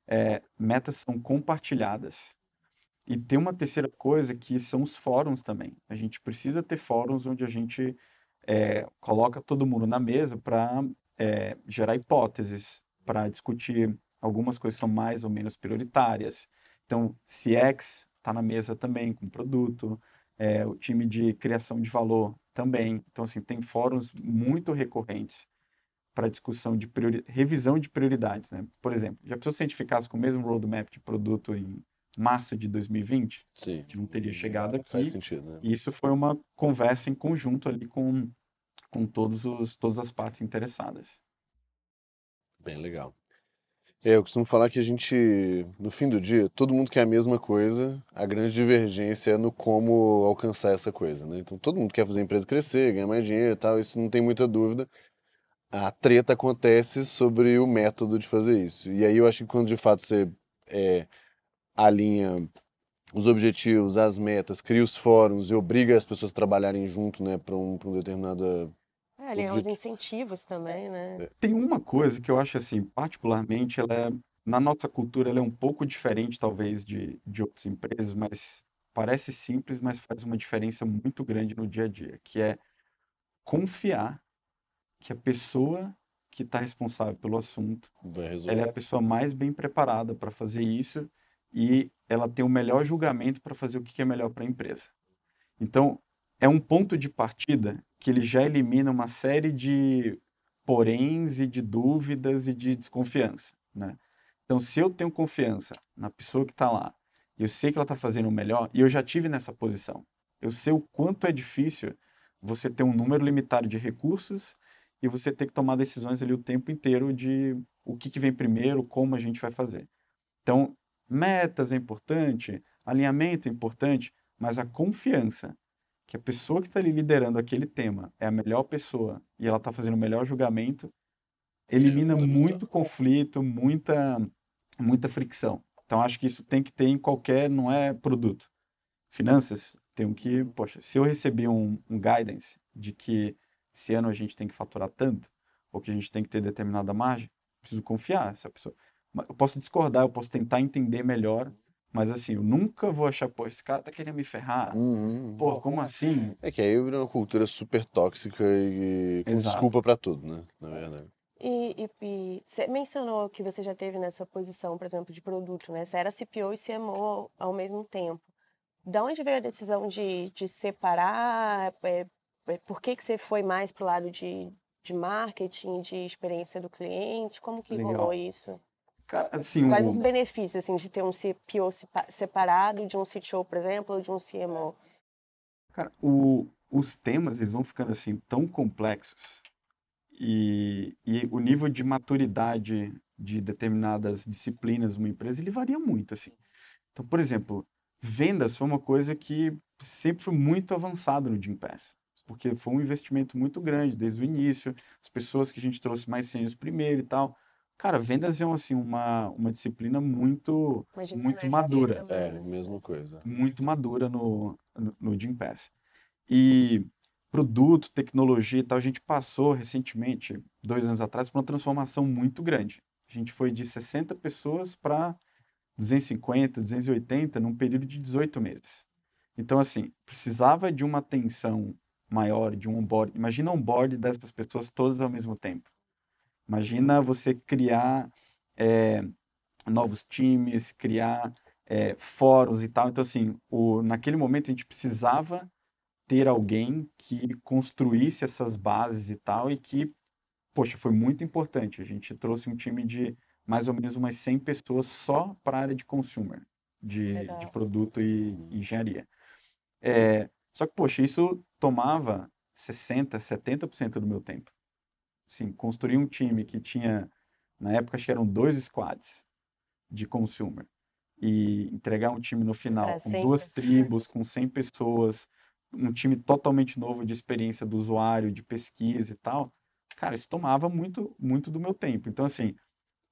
É, metas são compartilhadas. E tem uma terceira coisa que são os fóruns também. A gente precisa ter fóruns onde a gente é, coloca todo mundo na mesa para é, gerar hipóteses, para discutir algumas coisas são mais ou menos prioritárias. Então, CX está na mesa também com produto, é, o time de criação de valor também. Então, assim, tem fóruns muito recorrentes para discussão de priori... revisão de prioridades, né? Por exemplo, já pensou se a gente ficasse com o mesmo roadmap de produto em março de 2020? Sim. A gente não teria chegado aqui. Faz sentido, né? E isso foi uma conversa em conjunto ali com, com todos os, todas as partes interessadas. Bem legal. É, eu costumo falar que a gente, no fim do dia, todo mundo quer a mesma coisa, a grande divergência é no como alcançar essa coisa, né? Então todo mundo quer fazer a empresa crescer, ganhar mais dinheiro e tal, isso não tem muita dúvida. A treta acontece sobre o método de fazer isso. E aí eu acho que quando de fato você é, alinha os objetivos, as metas, cria os fóruns e obriga as pessoas a trabalharem junto né, para um, um determinado é, ali, os é incentivos também, né? É. Tem uma coisa que eu acho assim, particularmente, ela é, na nossa cultura ela é um pouco diferente talvez de, de outras empresas, mas parece simples, mas faz uma diferença muito grande no dia a dia, que é confiar que a pessoa que está responsável pelo assunto, ela é a pessoa mais bem preparada para fazer isso e ela tem o melhor julgamento para fazer o que é melhor para a empresa. Então, é um ponto de partida que ele já elimina uma série de poréns e de dúvidas e de desconfiança, né? Então, se eu tenho confiança na pessoa que está lá, eu sei que ela está fazendo o melhor, e eu já tive nessa posição, eu sei o quanto é difícil você ter um número limitado de recursos e você ter que tomar decisões ali o tempo inteiro de o que, que vem primeiro, como a gente vai fazer. Então, metas é importante, alinhamento é importante, mas a confiança que a pessoa que está ali liderando aquele tema é a melhor pessoa e ela está fazendo o melhor julgamento, elimina muito conflito, muita, muita fricção. Então acho que isso tem que ter em qualquer, não é produto. Finanças, tem que, poxa, se eu receber um, um guidance de que esse ano a gente tem que faturar tanto, ou que a gente tem que ter determinada margem, preciso confiar essa pessoa. Eu posso discordar, eu posso tentar entender melhor mas assim, eu nunca vou achar, pô, esse cara tá querendo me ferrar. Uhum. uhum. Pô, como assim? É que aí vira uma cultura super tóxica e com Exato. desculpa para tudo, né? Na verdade. E, e, você mencionou que você já teve nessa posição, por exemplo, de produto, né? Você era CPO e CMO ao mesmo tempo. Da onde veio a decisão de, de separar? É, é, é por que, que você foi mais pro lado de, de marketing, de experiência do cliente? Como que Legal. rolou isso? Cara, assim, Quais o... os benefícios assim, de ter um CPO separado de um CTO, por exemplo, ou de um CMO? Cara, o, os temas eles vão ficando assim tão complexos e, e o nível de maturidade de determinadas disciplinas uma empresa ele varia muito assim. Então, por exemplo, vendas foi uma coisa que sempre foi muito avançado no Gimpass, porque foi um investimento muito grande desde o início, as pessoas que a gente trouxe mais senhores primeiro e tal. Cara, vendas é assim, uma, uma disciplina muito, muito madura. É, né? mesma coisa. Muito madura no, no, no Gym Pass. E produto, tecnologia e tal, a gente passou recentemente, dois anos atrás, por uma transformação muito grande. A gente foi de 60 pessoas para 250, 280 num período de 18 meses. Então, assim, precisava de uma atenção maior, de um onboard. Imagina um board dessas pessoas todas ao mesmo tempo. Imagina você criar é, novos times, criar é, fóruns e tal. Então, assim, o, naquele momento a gente precisava ter alguém que construísse essas bases e tal, e que, poxa, foi muito importante. A gente trouxe um time de mais ou menos umas 100 pessoas só para a área de consumer, de, de produto e uhum. engenharia. É, só que, poxa, isso tomava 60%, 70% do meu tempo assim, construir um time que tinha, na época, acho que eram dois squads de consumer. E entregar um time no final é, com duas tribos, com 100 pessoas, um time totalmente novo de experiência do usuário, de pesquisa e tal, cara, isso tomava muito, muito do meu tempo. Então, assim,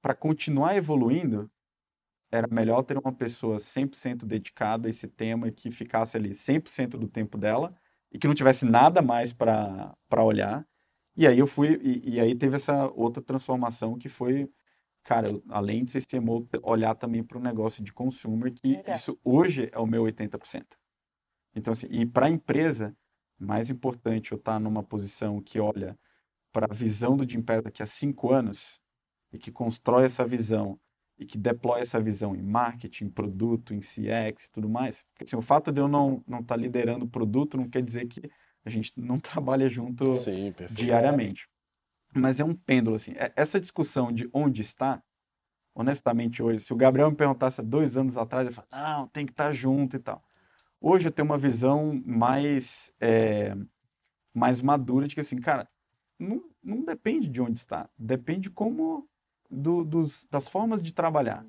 para continuar evoluindo, era melhor ter uma pessoa 100% dedicada a esse tema que ficasse ali 100% do tempo dela e que não tivesse nada mais para olhar e aí eu fui, e, e, aí teve essa outra transformação que foi, cara, além de ser CMO, olhar também para o negócio de consumer, que Legal. isso hoje é o meu 80%. Então, assim, e para a empresa, mais importante eu estar tá numa posição que olha para a visão do Jim Pass daqui a cinco anos e que constrói essa visão e que deploy essa visão em marketing, em produto, em CX e tudo mais. Porque assim, o fato de eu não estar não tá liderando o produto não quer dizer que a gente não [LAUGHS] trabalha junto Sim, diariamente. Mas é um pêndulo, assim. É, essa discussão de onde está, honestamente, hoje, se o Gabriel me perguntasse há dois anos atrás, eu falava, não, tem que estar tá junto e tal. Hoje eu tenho uma visão mais, é, mais madura de que, assim, cara, não, não depende de onde está, depende como do, dos, das formas de trabalhar.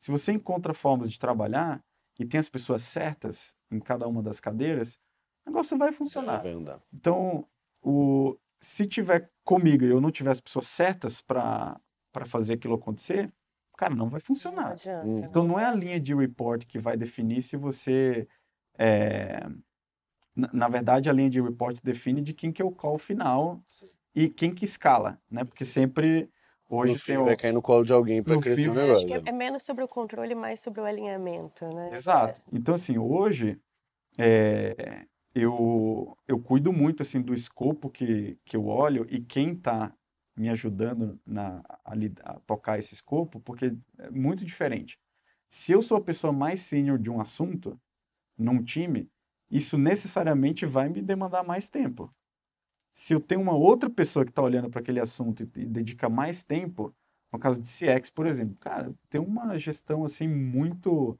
Se você encontra formas de trabalhar e tem as pessoas certas em cada uma das cadeiras, o negócio vai funcionar. Vai Então, o, se tiver comigo e eu não tiver as pessoas certas para fazer aquilo acontecer, cara, não vai funcionar. Não adianta, hum. Né? Então, não é a linha de report que vai definir se você. É, na, na verdade, a linha de report define de quem que é o call final Sim. e quem que escala, né? Porque sempre Hoje no tem o... vai cair no colo de alguém para crescer o é, é negócio. É, é menos sobre o controle, mais sobre o alinhamento, né? Exato. É. Então, assim, hoje é, eu, eu cuido muito assim do escopo que, que eu olho e quem está me ajudando na, a, a, tocar esse escopo, porque é muito diferente. Se eu sou a pessoa mais sênior de um assunto, num time, isso necessariamente vai me demandar mais tempo. Se eu tenho uma outra pessoa que está olhando para aquele assunto e, e dedica mais tempo, no caso de CX, por exemplo, cara, tem uma gestão assim muito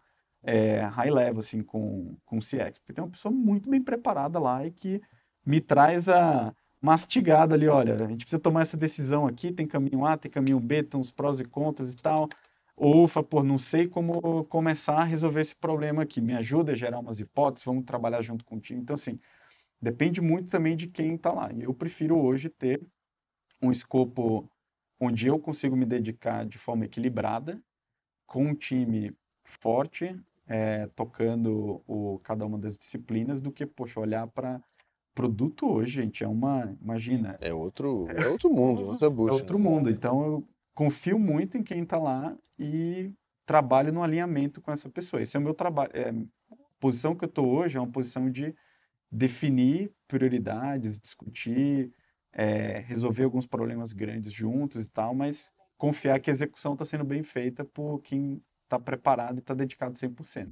é, high level, assim, com, com CX. Porque tem uma pessoa muito bem preparada lá e que me traz a mastigada ali, olha, a gente precisa tomar essa decisão aqui, tem caminho A, tem caminho B, tem uns prós e contras e tal. Ufa, pô, não sei como começar a resolver esse problema aqui. Me ajuda a gerar umas hipóteses, vamos trabalhar junto com o time Então, assim, depende muito também de quem está lá. E eu prefiro hoje ter um escopo onde eu consigo me dedicar de forma equilibrada, com um time forte, é, tocando o, cada uma das disciplinas do que, poxa, olhar para produto hoje, gente, é uma, imagina. É outro, é, é outro mundo, uhum. outra bucha. É outro né? mundo, então eu confio muito em quem está lá e trabalho no alinhamento com essa pessoa. Esse é o meu trabalho, é, a posição que eu estou hoje é uma posição de definir prioridades, discutir, é, resolver alguns problemas grandes juntos e tal, mas confiar que a execução está sendo bem feita por quem tá preparado e tá dedicado 100%.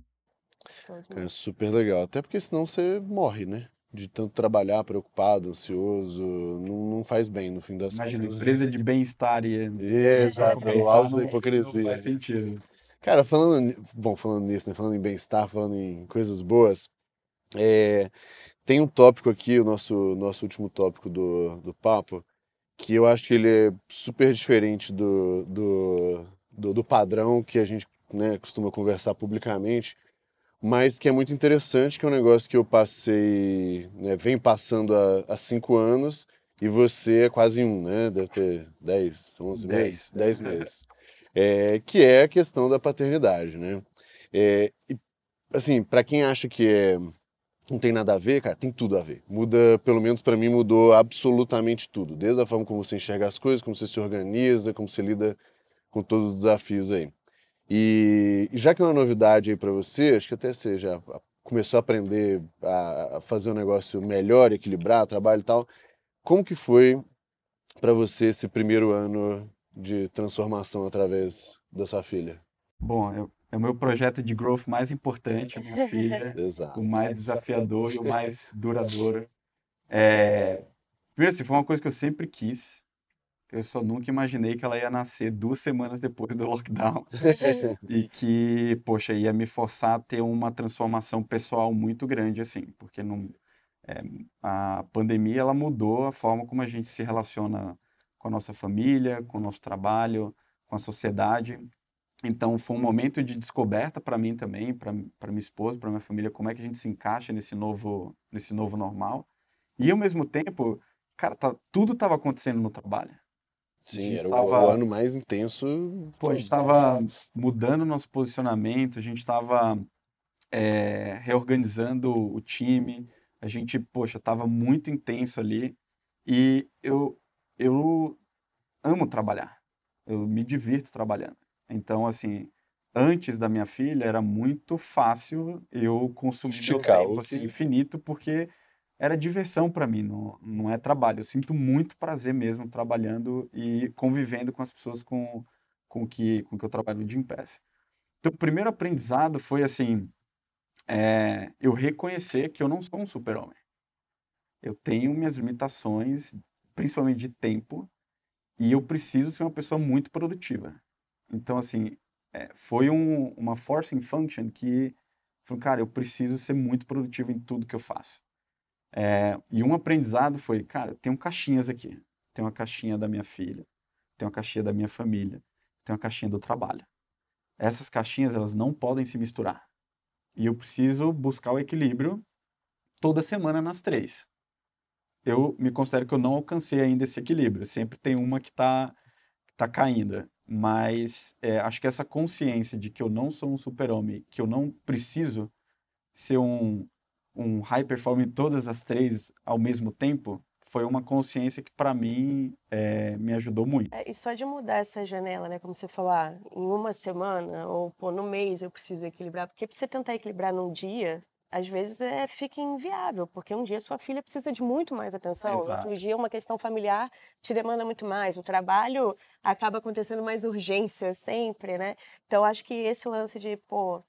É super legal. Até porque senão você morre, né? De tanto trabalhar, preocupado, ansioso, não, não faz bem no fim das Imagina, contas. Imagina, né? empresa de bem-estar e. [LAUGHS] Exato, o auge da hipocrisia. Não faz sentido. Cara, falando. Bom, falando nisso, né? Falando em bem-estar, falando em coisas boas, é, tem um tópico aqui, o nosso, nosso último tópico do, do papo, que eu acho que ele é super diferente do, do, do, do padrão que a gente né, costuma conversar publicamente, mas que é muito interessante, que é um negócio que eu passei, né, vem passando há, há cinco anos, e você é quase um, né? Deve ter 10, 11 meses. 10 [LAUGHS] meses. É, que é a questão da paternidade, né? É, e, assim, para quem acha que é, não tem nada a ver, cara, tem tudo a ver. Muda, pelo menos para mim, mudou absolutamente tudo. Desde a forma como você enxerga as coisas, como você se organiza, como você lida com todos os desafios aí. E, e já que é uma novidade aí para você, acho que até você já começou a aprender a fazer um negócio melhor, equilibrar trabalho e tal. Como que foi para você esse primeiro ano de transformação através da sua filha? Bom, eu, é o meu projeto de growth mais importante, a minha filha, [LAUGHS] o mais desafiador e o mais duradouro. É, primeiro, assim, foi uma coisa que eu sempre quis eu só nunca imaginei que ela ia nascer duas semanas depois do lockdown. [LAUGHS] e que, poxa, ia me forçar a ter uma transformação pessoal muito grande, assim, porque não, é, a pandemia ela mudou a forma como a gente se relaciona com a nossa família, com o nosso trabalho, com a sociedade. Então, foi um momento de descoberta para mim também, para minha esposa, para minha família, como é que a gente se encaixa nesse novo, nesse novo normal. E, ao mesmo tempo, cara, tá, tudo estava acontecendo no trabalho Sim, era o ano mais intenso. Pô, a gente estava mudando nosso posicionamento, a gente estava é, reorganizando o time, a gente, poxa, estava muito intenso ali. E eu, eu amo trabalhar, eu me divirto trabalhando. Então, assim, antes da minha filha era muito fácil eu consumir Esticar, meu tempo assim, infinito, porque era diversão para mim, não, não é trabalho. Eu sinto muito prazer mesmo trabalhando e convivendo com as pessoas com, com, que, com que eu trabalho de Gympass. Então, o primeiro aprendizado foi assim, é, eu reconhecer que eu não sou um super-homem. Eu tenho minhas limitações, principalmente de tempo, e eu preciso ser uma pessoa muito produtiva. Então, assim, é, foi um, uma forcing function que, cara, eu preciso ser muito produtivo em tudo que eu faço. É, e um aprendizado foi, cara, tem um caixinhas aqui. Tem uma caixinha da minha filha, tem uma caixinha da minha família, tem uma caixinha do trabalho. Essas caixinhas, elas não podem se misturar. E eu preciso buscar o equilíbrio toda semana nas três. Eu me considero que eu não alcancei ainda esse equilíbrio. Sempre tem uma que está tá caindo. Mas é, acho que essa consciência de que eu não sou um super-homem, que eu não preciso ser um um high perform em todas as três ao mesmo tempo, foi uma consciência que para mim é, me ajudou muito. É, e só de mudar essa janela, né, como você falar, ah, em uma semana ou pô, no mês eu preciso equilibrar, porque para você tentar equilibrar num dia, às vezes é, fica inviável, porque um dia sua filha precisa de muito mais atenção, Exato. outro dia uma questão familiar te demanda muito mais, o trabalho acaba acontecendo mais urgência sempre, né? Então acho que esse lance de, pô,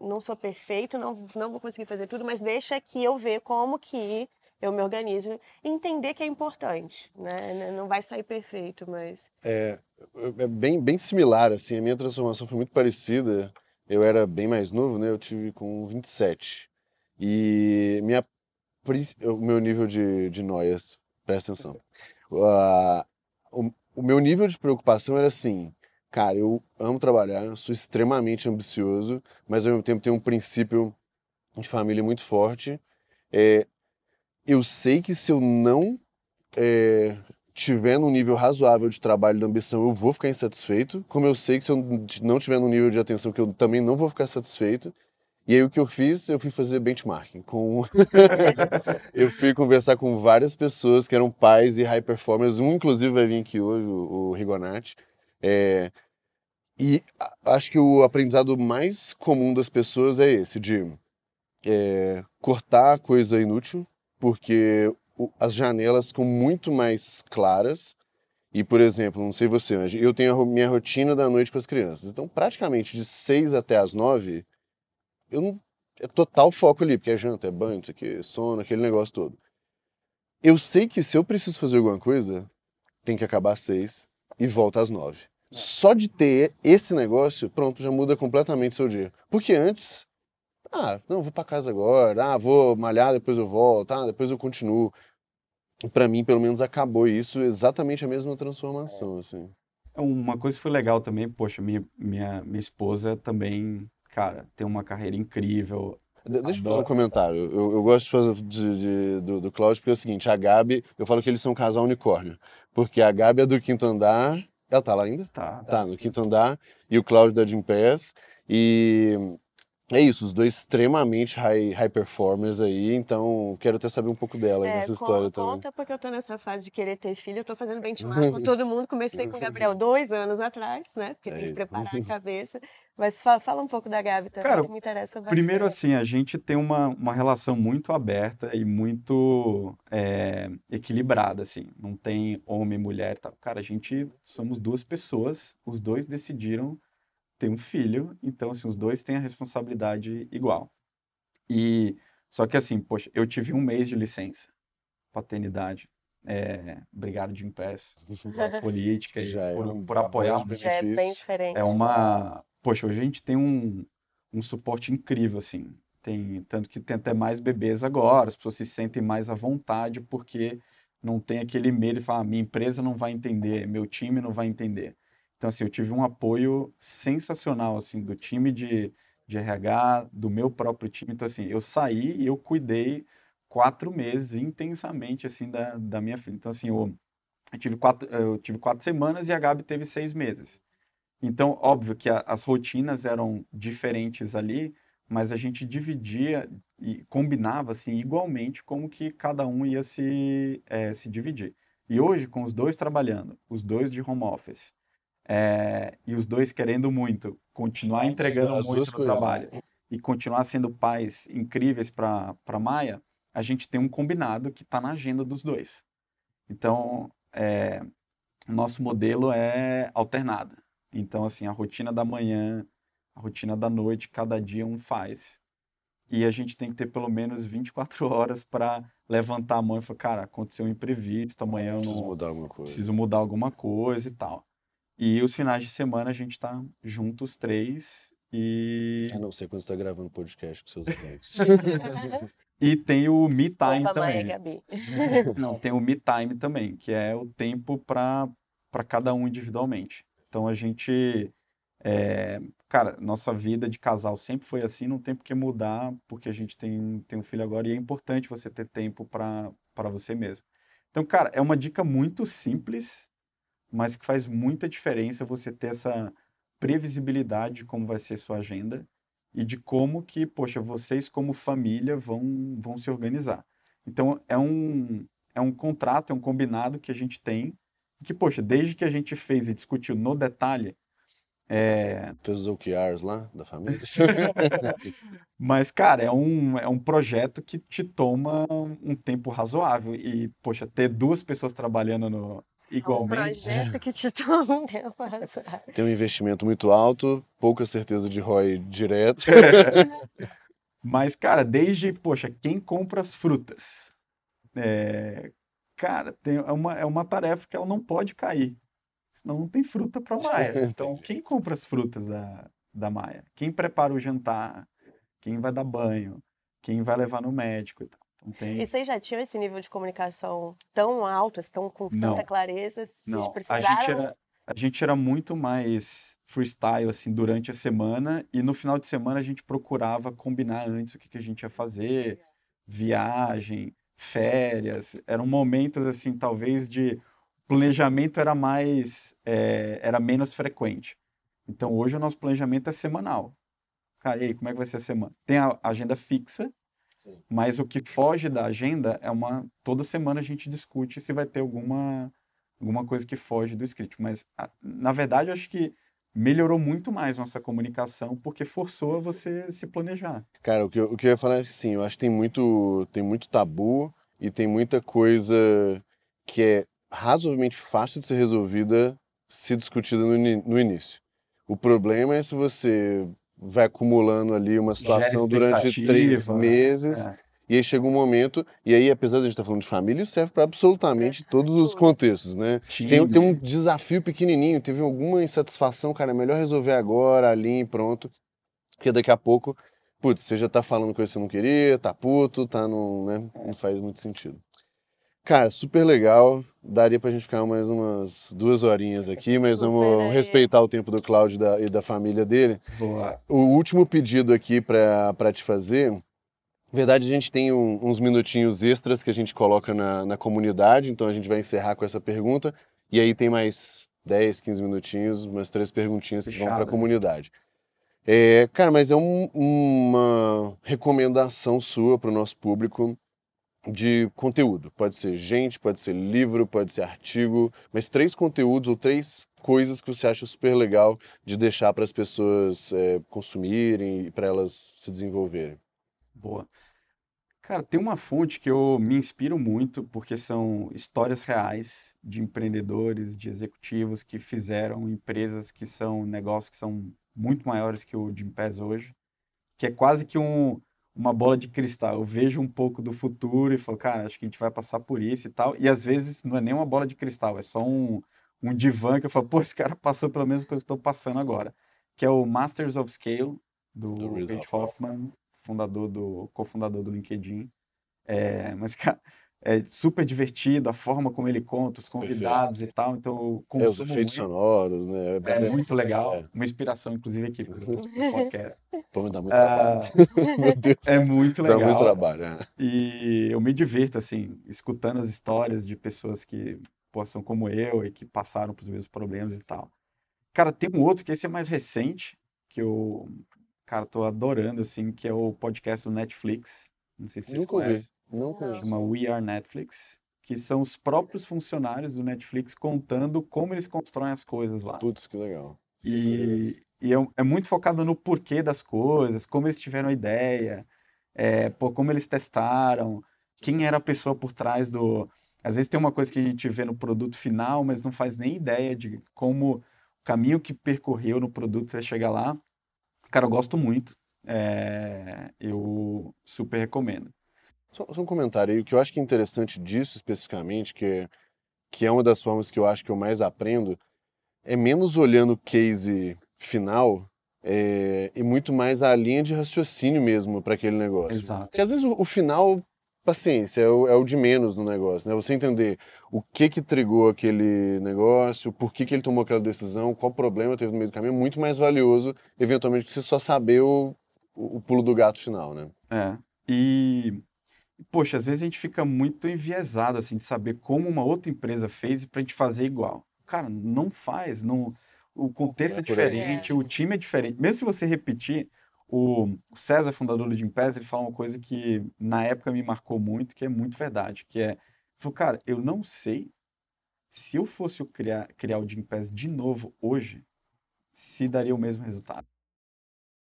não sou perfeito, não, não vou conseguir fazer tudo, mas deixa que eu ver como que eu me organizo entender que é importante, né? Não vai sair perfeito, mas... É, é, é bem, bem similar, assim, a minha transformação foi muito parecida. Eu era bem mais novo, né? Eu tive com 27. E minha, o meu nível de, de noias, presta atenção. Uh, o, o meu nível de preocupação era assim, cara, eu amo trabalhar, sou extremamente ambicioso, mas ao mesmo tempo tenho um princípio de família muito forte. É, eu sei que se eu não é, tiver num nível razoável de trabalho e de ambição, eu vou ficar insatisfeito, como eu sei que se eu não tiver num nível de atenção que eu também não vou ficar satisfeito. E aí o que eu fiz, eu fui fazer benchmarking com [LAUGHS] eu fui conversar com várias pessoas que eram pais e high performers, um inclusive vai vir aqui hoje, o, o Rigonati é, e acho que o aprendizado mais comum das pessoas é esse, de é, cortar coisa inútil, porque as janelas ficam muito mais claras. E, por exemplo, não sei você, mas eu tenho a minha rotina da noite com as crianças. Então, praticamente de seis até as nove, eu não, é total foco ali, porque é janta, é banho, isso aqui, é sono, aquele negócio todo. Eu sei que se eu preciso fazer alguma coisa, tem que acabar às seis, e volta às nove. Só de ter esse negócio, pronto, já muda completamente o seu dia. Porque antes, ah, não, vou para casa agora, ah, vou malhar, depois eu volto, ah, depois eu continuo. Para mim, pelo menos, acabou isso, exatamente a mesma transformação, é. assim. É, uma coisa que foi legal também, poxa, minha, minha, minha esposa também, cara, tem uma carreira incrível, Deixa eu fazer um comentário. Eu, eu gosto de fazer de, de, do, do Cláudio porque é o seguinte: a Gabi, eu falo que eles são um casal unicórnio. Porque a Gabi é do quinto andar. Ela tá lá ainda? Tá. Tá, tá no quinto andar. E o Cláudio é da Jim Pass. E é isso, os dois extremamente high, high performers aí, então quero até saber um pouco dela é, nessa história conta, também. Conta, porque eu estou nessa fase de querer ter filho, eu tô fazendo benchmark com [LAUGHS] todo mundo, comecei com o Gabriel dois anos atrás, né, porque é. tem que é. preparar a [LAUGHS] cabeça, mas fala, fala um pouco da Gabi também, Cara, que me interessa bastante. Primeiro assim, a gente tem uma, uma relação muito aberta e muito é, equilibrada, assim, não tem homem, mulher e tá? tal. Cara, a gente somos duas pessoas, os dois decidiram tem um filho, então assim, os dois têm a responsabilidade igual. E só que assim, poxa, eu tive um mês de licença, paternidade, é, de impés, [LAUGHS] política, já é por, é um, por apoiar. Já é bem diferente. É uma, poxa, hoje a gente tem um, um suporte incrível assim. Tem tanto que tem até mais bebês agora, as pessoas se sentem mais à vontade porque não tem aquele medo de falar, ah, minha empresa não vai entender, meu time não vai entender. Então, assim, eu tive um apoio sensacional, assim, do time de, de RH, do meu próprio time. Então, assim, eu saí e eu cuidei quatro meses intensamente, assim, da, da minha filha. Então, assim, eu, eu, tive quatro, eu tive quatro semanas e a Gabi teve seis meses. Então, óbvio que a, as rotinas eram diferentes ali, mas a gente dividia e combinava, assim, igualmente como que cada um ia se, é, se dividir. E hoje, com os dois trabalhando, os dois de home office, é, e os dois querendo muito, continuar entregando As muito no coisas. Né? trabalho e continuar sendo pais incríveis para Maia, a gente tem um combinado que está na agenda dos dois. Então, é, nosso modelo é alternada. Então, assim, a rotina da manhã, a rotina da noite, cada dia um faz. E a gente tem que ter pelo menos 24 [LAUGHS] horas para levantar a mão e falar, cara, aconteceu um imprevisto, amanhã eu não... Preciso mudar alguma coisa. Preciso mudar alguma coisa e tal. E os finais de semana a gente tá juntos três e. Eu não sei quando você tá gravando podcast com seus amigos. [LAUGHS] e tem o Me Time também. Gabi. [LAUGHS] não, tem o Me Time também, que é o tempo para cada um individualmente. Então a gente. É, cara, nossa vida de casal sempre foi assim, não tem porque mudar, porque a gente tem, tem um filho agora e é importante você ter tempo para você mesmo. Então, cara, é uma dica muito simples, mas que faz muita diferença você ter essa previsibilidade de como vai ser sua agenda e de como que, poxa, vocês como família vão, vão se organizar. Então, é um, é um contrato, é um combinado que a gente tem, que, poxa, desde que a gente fez e discutiu no detalhe, é... Fez os OKRs lá da família. [LAUGHS] Mas, cara, é um, é um projeto que te toma um tempo razoável. E, poxa, ter duas pessoas trabalhando no, Igualmente. É um projeto que te [LAUGHS] toma um tempo azar. Tem um investimento muito alto, pouca certeza de ROI direto. [LAUGHS] Mas, cara, desde, poxa, quem compra as frutas? É, cara, tem, é, uma, é uma tarefa que ela não pode cair. Senão não tem fruta para Maia. [LAUGHS] Então, quem compra as frutas da, da Maia? Quem prepara o jantar? Quem vai dar banho? Quem vai levar no médico e tal? Tem... E vocês já tinham esse nível de comunicação tão alto, assim, tão com não, tanta clareza? não, precisaram... a, gente era, a gente era muito mais freestyle, assim, durante a semana. E no final de semana a gente procurava combinar antes o que, que a gente ia fazer. Viagem, férias. Eram momentos, assim, talvez de... Planejamento era mais... É, era menos frequente. Então, hoje o nosso planejamento é semanal. Cara, e aí, como é que vai ser a semana? Tem a agenda fixa, mas o que foge da agenda é uma. Toda semana a gente discute se vai ter alguma, alguma coisa que foge do script. Mas, na verdade, eu acho que melhorou muito mais nossa comunicação porque forçou a você se planejar. Cara, o que eu, o que eu ia falar é assim, eu acho que tem muito, tem muito tabu e tem muita coisa que é razoavelmente fácil de ser resolvida se discutida no, no início. O problema é se você vai acumulando ali uma situação durante três né? meses. É. E aí chega um momento, e aí, apesar de a gente estar tá falando de família, isso serve para absolutamente todos os contextos, né? Tem, tem, um desafio pequenininho, teve alguma insatisfação, cara, é melhor resolver agora, ali, pronto. Porque daqui a pouco, putz, você já tá falando coisa que você não queria, tá puto, tá num, né? Não faz muito sentido. Cara, super legal. Daria pra gente ficar mais umas duas horinhas aqui, mas super vamos aí. respeitar o tempo do Cláudio e da família dele. Boa. O último pedido aqui para te fazer. Na verdade, a gente tem um, uns minutinhos extras que a gente coloca na, na comunidade, então a gente vai encerrar com essa pergunta. E aí tem mais 10, 15 minutinhos, umas três perguntinhas que Fechado. vão para a comunidade. É, cara, mas é um, uma recomendação sua para o nosso público de conteúdo. Pode ser gente, pode ser livro, pode ser artigo, mas três conteúdos ou três coisas que você acha super legal de deixar para as pessoas é, consumirem e para elas se desenvolverem. Boa. Cara, tem uma fonte que eu me inspiro muito, porque são histórias reais de empreendedores, de executivos que fizeram empresas que são negócios que são muito maiores que o Gympass hoje, que é quase que um uma bola de cristal. Eu vejo um pouco do futuro e falo, cara, acho que a gente vai passar por isso e tal. E às vezes não é nem uma bola de cristal, é só um, um divã que eu falo, pô, esse cara passou pela mesma coisa que eu estou passando agora. Que é o Masters of Scale, do, do Reid Hoffman, fundador do, cofundador do LinkedIn. É, mas, [LAUGHS] cara, é super divertido, a forma como ele conta, os convidados Perfeito. e tal. Então, consumo. É, os efeitos muito. sonoros, né? É, é muito legal. É. Uma inspiração, inclusive, aqui o [LAUGHS] podcast. Pô, me dá muito trabalho. Ah, [LAUGHS] Meu Deus. É muito legal. Dá muito trabalho. É. E eu me divirto, assim, escutando as histórias de pessoas que possam como eu e que passaram pelos mesmos problemas e tal. Cara, tem um outro que esse é mais recente, que eu, cara, tô adorando, assim, que é o podcast do Netflix. Não sei se vocês conhecem. Não conheço. Chama We Are Netflix, que são os próprios funcionários do Netflix contando como eles constroem as coisas lá. Putz, que legal. E, e é, é, muito focado no porquê das coisas, como eles tiveram a ideia, é, pô, como eles testaram, quem era a pessoa por trás do. Às vezes tem uma coisa que a gente vê no produto final, mas não faz nem ideia de como o caminho que percorreu no produto até chegar lá. Cara, eu gosto muito. É, eu super recomendo. Só, só um comentário aí, o que eu acho que é interessante disso especificamente, que é, que é uma das formas que eu acho que eu mais aprendo, é menos olhando o case final é, e muito mais a linha de raciocínio mesmo para aquele negócio. Exato. Porque às vezes o, o final, paciência, é o, é o, de menos no negócio, né? Você entender o que que trigou aquele negócio, por que que ele tomou aquela decisão, qual problema teve no meio do caminho, é muito mais valioso, eventualmente, que você só saber o, o, o pulo do gato final, né? É. E poxa, às vezes a gente fica muito enviesado, assim, de saber como uma outra empresa fez para a gente fazer igual. Cara, não faz, não... O contexto é, é diferente, é. o time é diferente. Mesmo se você repetir, o César, fundador do Gimpass, ele fala uma coisa que na época me marcou muito, que é muito verdade, que é, falou, cara, eu não sei se eu fosse criar, criar o Gimpass de novo hoje, se daria o mesmo resultado.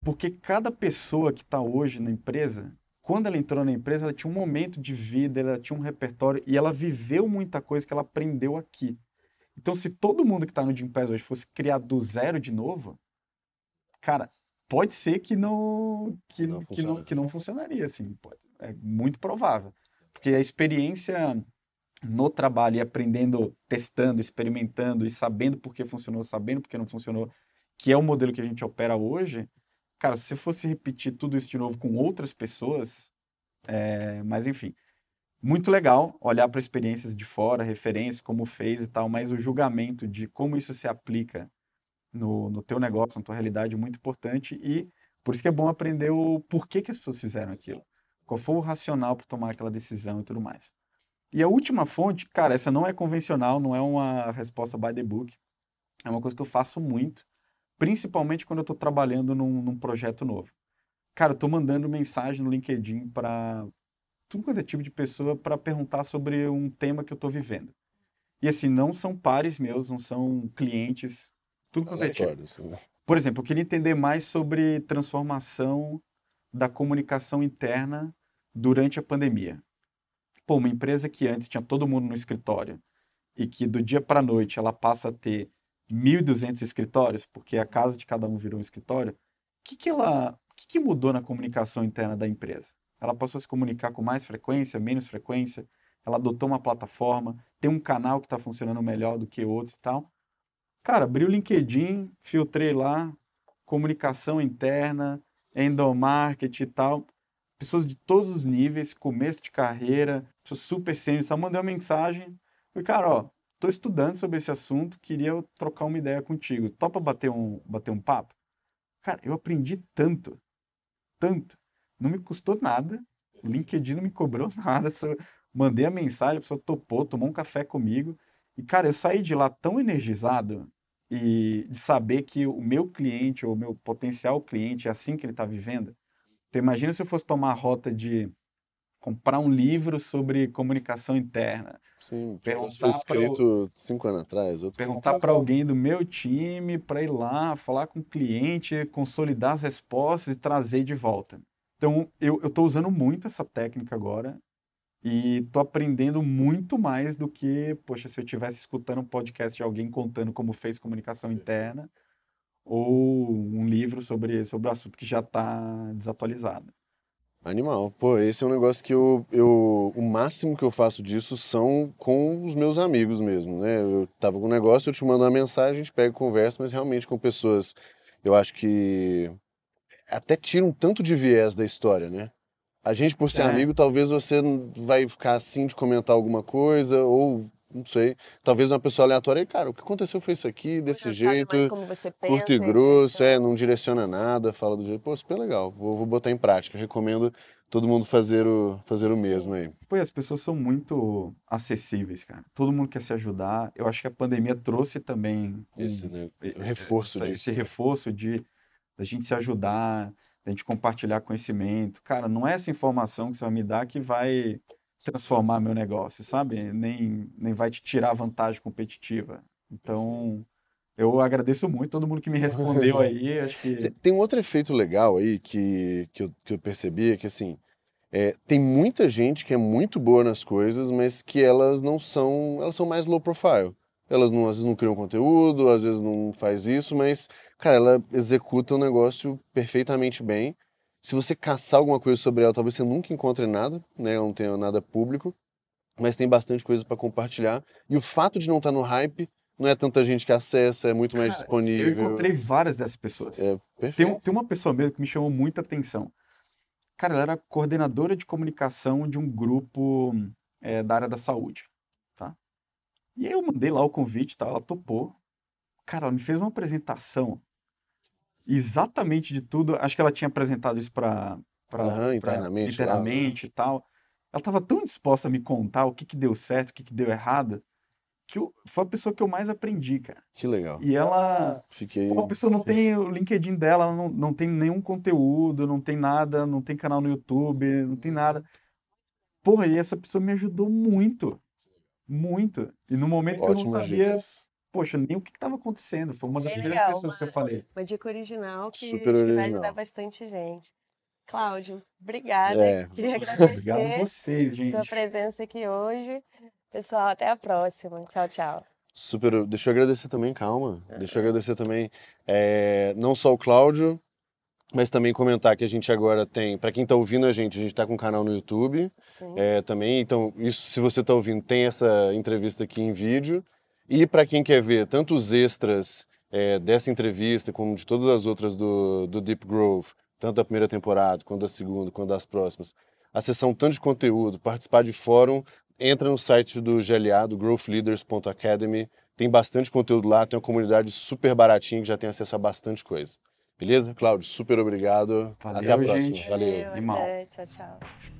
Porque cada pessoa que está hoje na empresa quando ela entrou na empresa, ela tinha um momento de vida, ela tinha um repertório e ela viveu muita coisa que ela aprendeu aqui. Então, se todo mundo que está no Gympass hoje fosse criar do zero de novo, cara, pode ser que não que não, que não, que não funcionaria assim, pode, é muito provável, porque a experiência no trabalho e aprendendo, testando, experimentando e sabendo por que funcionou, sabendo por que não funcionou, que é o modelo que a gente opera hoje, cara, se você fosse repetir tudo isso de novo com outras pessoas, é, mas enfim, muito legal olhar para experiências de fora, referências, como fez e tal, mas o julgamento de como isso se aplica no, no teu negócio, na tua realidade, é muito importante e por isso que é bom aprender o porquê que as pessoas fizeram aquilo, qual foi o racional para tomar aquela decisão e tudo mais. E a última fonte, cara, essa não é convencional, não é uma resposta by the book, é uma coisa que eu faço muito, principalmente quando eu estou trabalhando num, num, projeto novo. Cara, eu estou mandando mensagem no LinkedIn para tudo quanto é tipo de pessoa para perguntar sobre um tema que eu estou vivendo. E assim, não são pares meus, não são clientes, tudo quanto é tipo. Assim, né? Por exemplo, eu queria entender mais sobre transformação da comunicação interna durante a pandemia. Pô, uma empresa que antes tinha todo mundo no escritório e que do dia para a noite ela passa a ter 1.200 escritórios, porque a casa de cada um virou um escritório, o que, que ela, que, que mudou na comunicação interna da empresa? Ela passou a se comunicar com mais frequência, menos frequência, ela adotou uma plataforma, tem um canal que está funcionando melhor do que outros e tal. Cara, abri o LinkedIn, filtrei lá, comunicação interna, endomarketing e tal. Pessoas de todos os níveis, começo de carreira, pessoas super sênior, só mandei uma mensagem. Falei, cara, ó, estou estudando sobre esse assunto, queria trocar uma ideia contigo. Topa bater um, bater um papo? Cara, eu aprendi tanto, tanto. Não me custou nada, o LinkedIn não me cobrou [LAUGHS] nada. mandei a mensagem, a pessoa topou, tomou um café comigo. E, cara, eu saí de lá tão energizado e de saber que o meu cliente ou o meu potencial cliente é assim que ele está vivendo. Então, imagina se eu fosse tomar a rota de comprar um livro sobre comunicação interna. Sim, perguntar escrito pra, cinco anos atrás. perguntar para alguém do meu time para ir lá, falar com o cliente, consolidar as respostas e trazer de volta. Então, eu estou usando muito essa técnica agora e estou aprendendo muito mais do que, poxa, se eu estivesse escutando um podcast de alguém contando como fez comunicação interna ou um livro sobre, sobre o assunto que já está desatualizado. Animal. Pô, esse é um negócio que eu, eu. O máximo que eu faço disso são com os meus amigos mesmo, né? Eu tava com um negócio, eu te mando uma mensagem, a gente pega e conversa, mas realmente com pessoas. Eu acho que. Até tira um tanto de viés da história, né? A gente, por ser é. amigo, talvez você vai ficar assim de comentar alguma coisa, ou não sei. Talvez uma pessoa aleatória, e, cara, o que aconteceu foi isso aqui, desse jeito. curto e é grosso, é, não direciona nada, fala do jeito. Pô, super legal, vou, vou botar em prática. Recomendo todo mundo fazer o, fazer o mesmo aí. Pois as pessoas são muito acessíveis, cara. Todo mundo quer se ajudar. Eu acho que a pandemia trouxe também. Esse, um, né? É, reforço. Essa, esse reforço de da gente se ajudar, da gente compartilhar conhecimento. Cara, não é essa informação que você vai me dar que vai transformar meu negócio, sabe? Nem, nem vai te tirar vantagem competitiva. Então, eu agradeço muito todo mundo que me respondeu [LAUGHS] aí. Acho que... Tem um outro efeito legal aí que, que, eu, que eu percebi, é que assim, é, tem muita gente que é muito boa nas coisas, mas que elas não são, elas são mais low profile. Elas não, às vezes não criam conteúdo, às vezes não faz isso, mas, cara, ela executa o um negócio perfeitamente bem se você caçar alguma coisa sobre ela, talvez você nunca encontre nada, né? não tenha nada público, mas tem bastante coisa para compartilhar. E o fato de não estar tá no hype não é tanta gente que acessa, é muito mais Cara, disponível. Eu encontrei várias dessas pessoas. É, tem, tem, uma pessoa mesmo que me chamou muita atenção. Cara, ela era coordenadora de comunicação de um grupo é, da área da saúde, tá? E aí eu mandei lá o convite, tá? ela topou. Cara, ela me fez uma apresentação exatamente de tudo. Acho que ela tinha apresentado isso para uhum, internamente, internamente e tal. Ela estava tão disposta a me contar o que, que deu certo, o que, que deu errado, que eu, foi a pessoa que eu mais aprendi, cara. Que legal. E ela. Fiquei. Pô, a pessoa não Fiquei... tem o LinkedIn dela, não, não tem nenhum conteúdo, não tem nada, não tem canal no YouTube, não tem nada. Porra, e essa pessoa me ajudou muito. Muito. E no momento que eu não sabia. Dicas poxa, nem o que estava acontecendo. Foi uma das primeiras pessoas uma, que eu falei. Uma dica original que, original. vai ajudar bastante gente. Cláudio, obrigada. É. Queria [LAUGHS] agradecer. Obrigado a você, gente. Sua presença aqui hoje. Pessoal, até a próxima. Tchau, tchau. Super. Deixa eu agradecer também, calma. Uhum. Deixa eu tá. agradecer também, é, não só o Cláudio, mas também comentar que a gente agora tem, para quem está ouvindo a gente, a gente está com um canal no YouTube é, também. Então, isso, se você está ouvindo, tem essa entrevista aqui em vídeo. E para quem quer ver tanto os extras é, dessa entrevista como de todas as outras do, do Deep Grove, tanto da primeira temporada, quanto da segunda, quanto das próximas, acessar um tanto de conteúdo, participar de fórum, entra no site do GLA, do growthleaders.academy, tem bastante conteúdo lá, tem uma comunidade super baratinha que já tem acesso a bastante coisa. Beleza, Cláudio? Super obrigado. Valeu, até a próxima. Gente. Valeu. Valeu Tchau, tchau.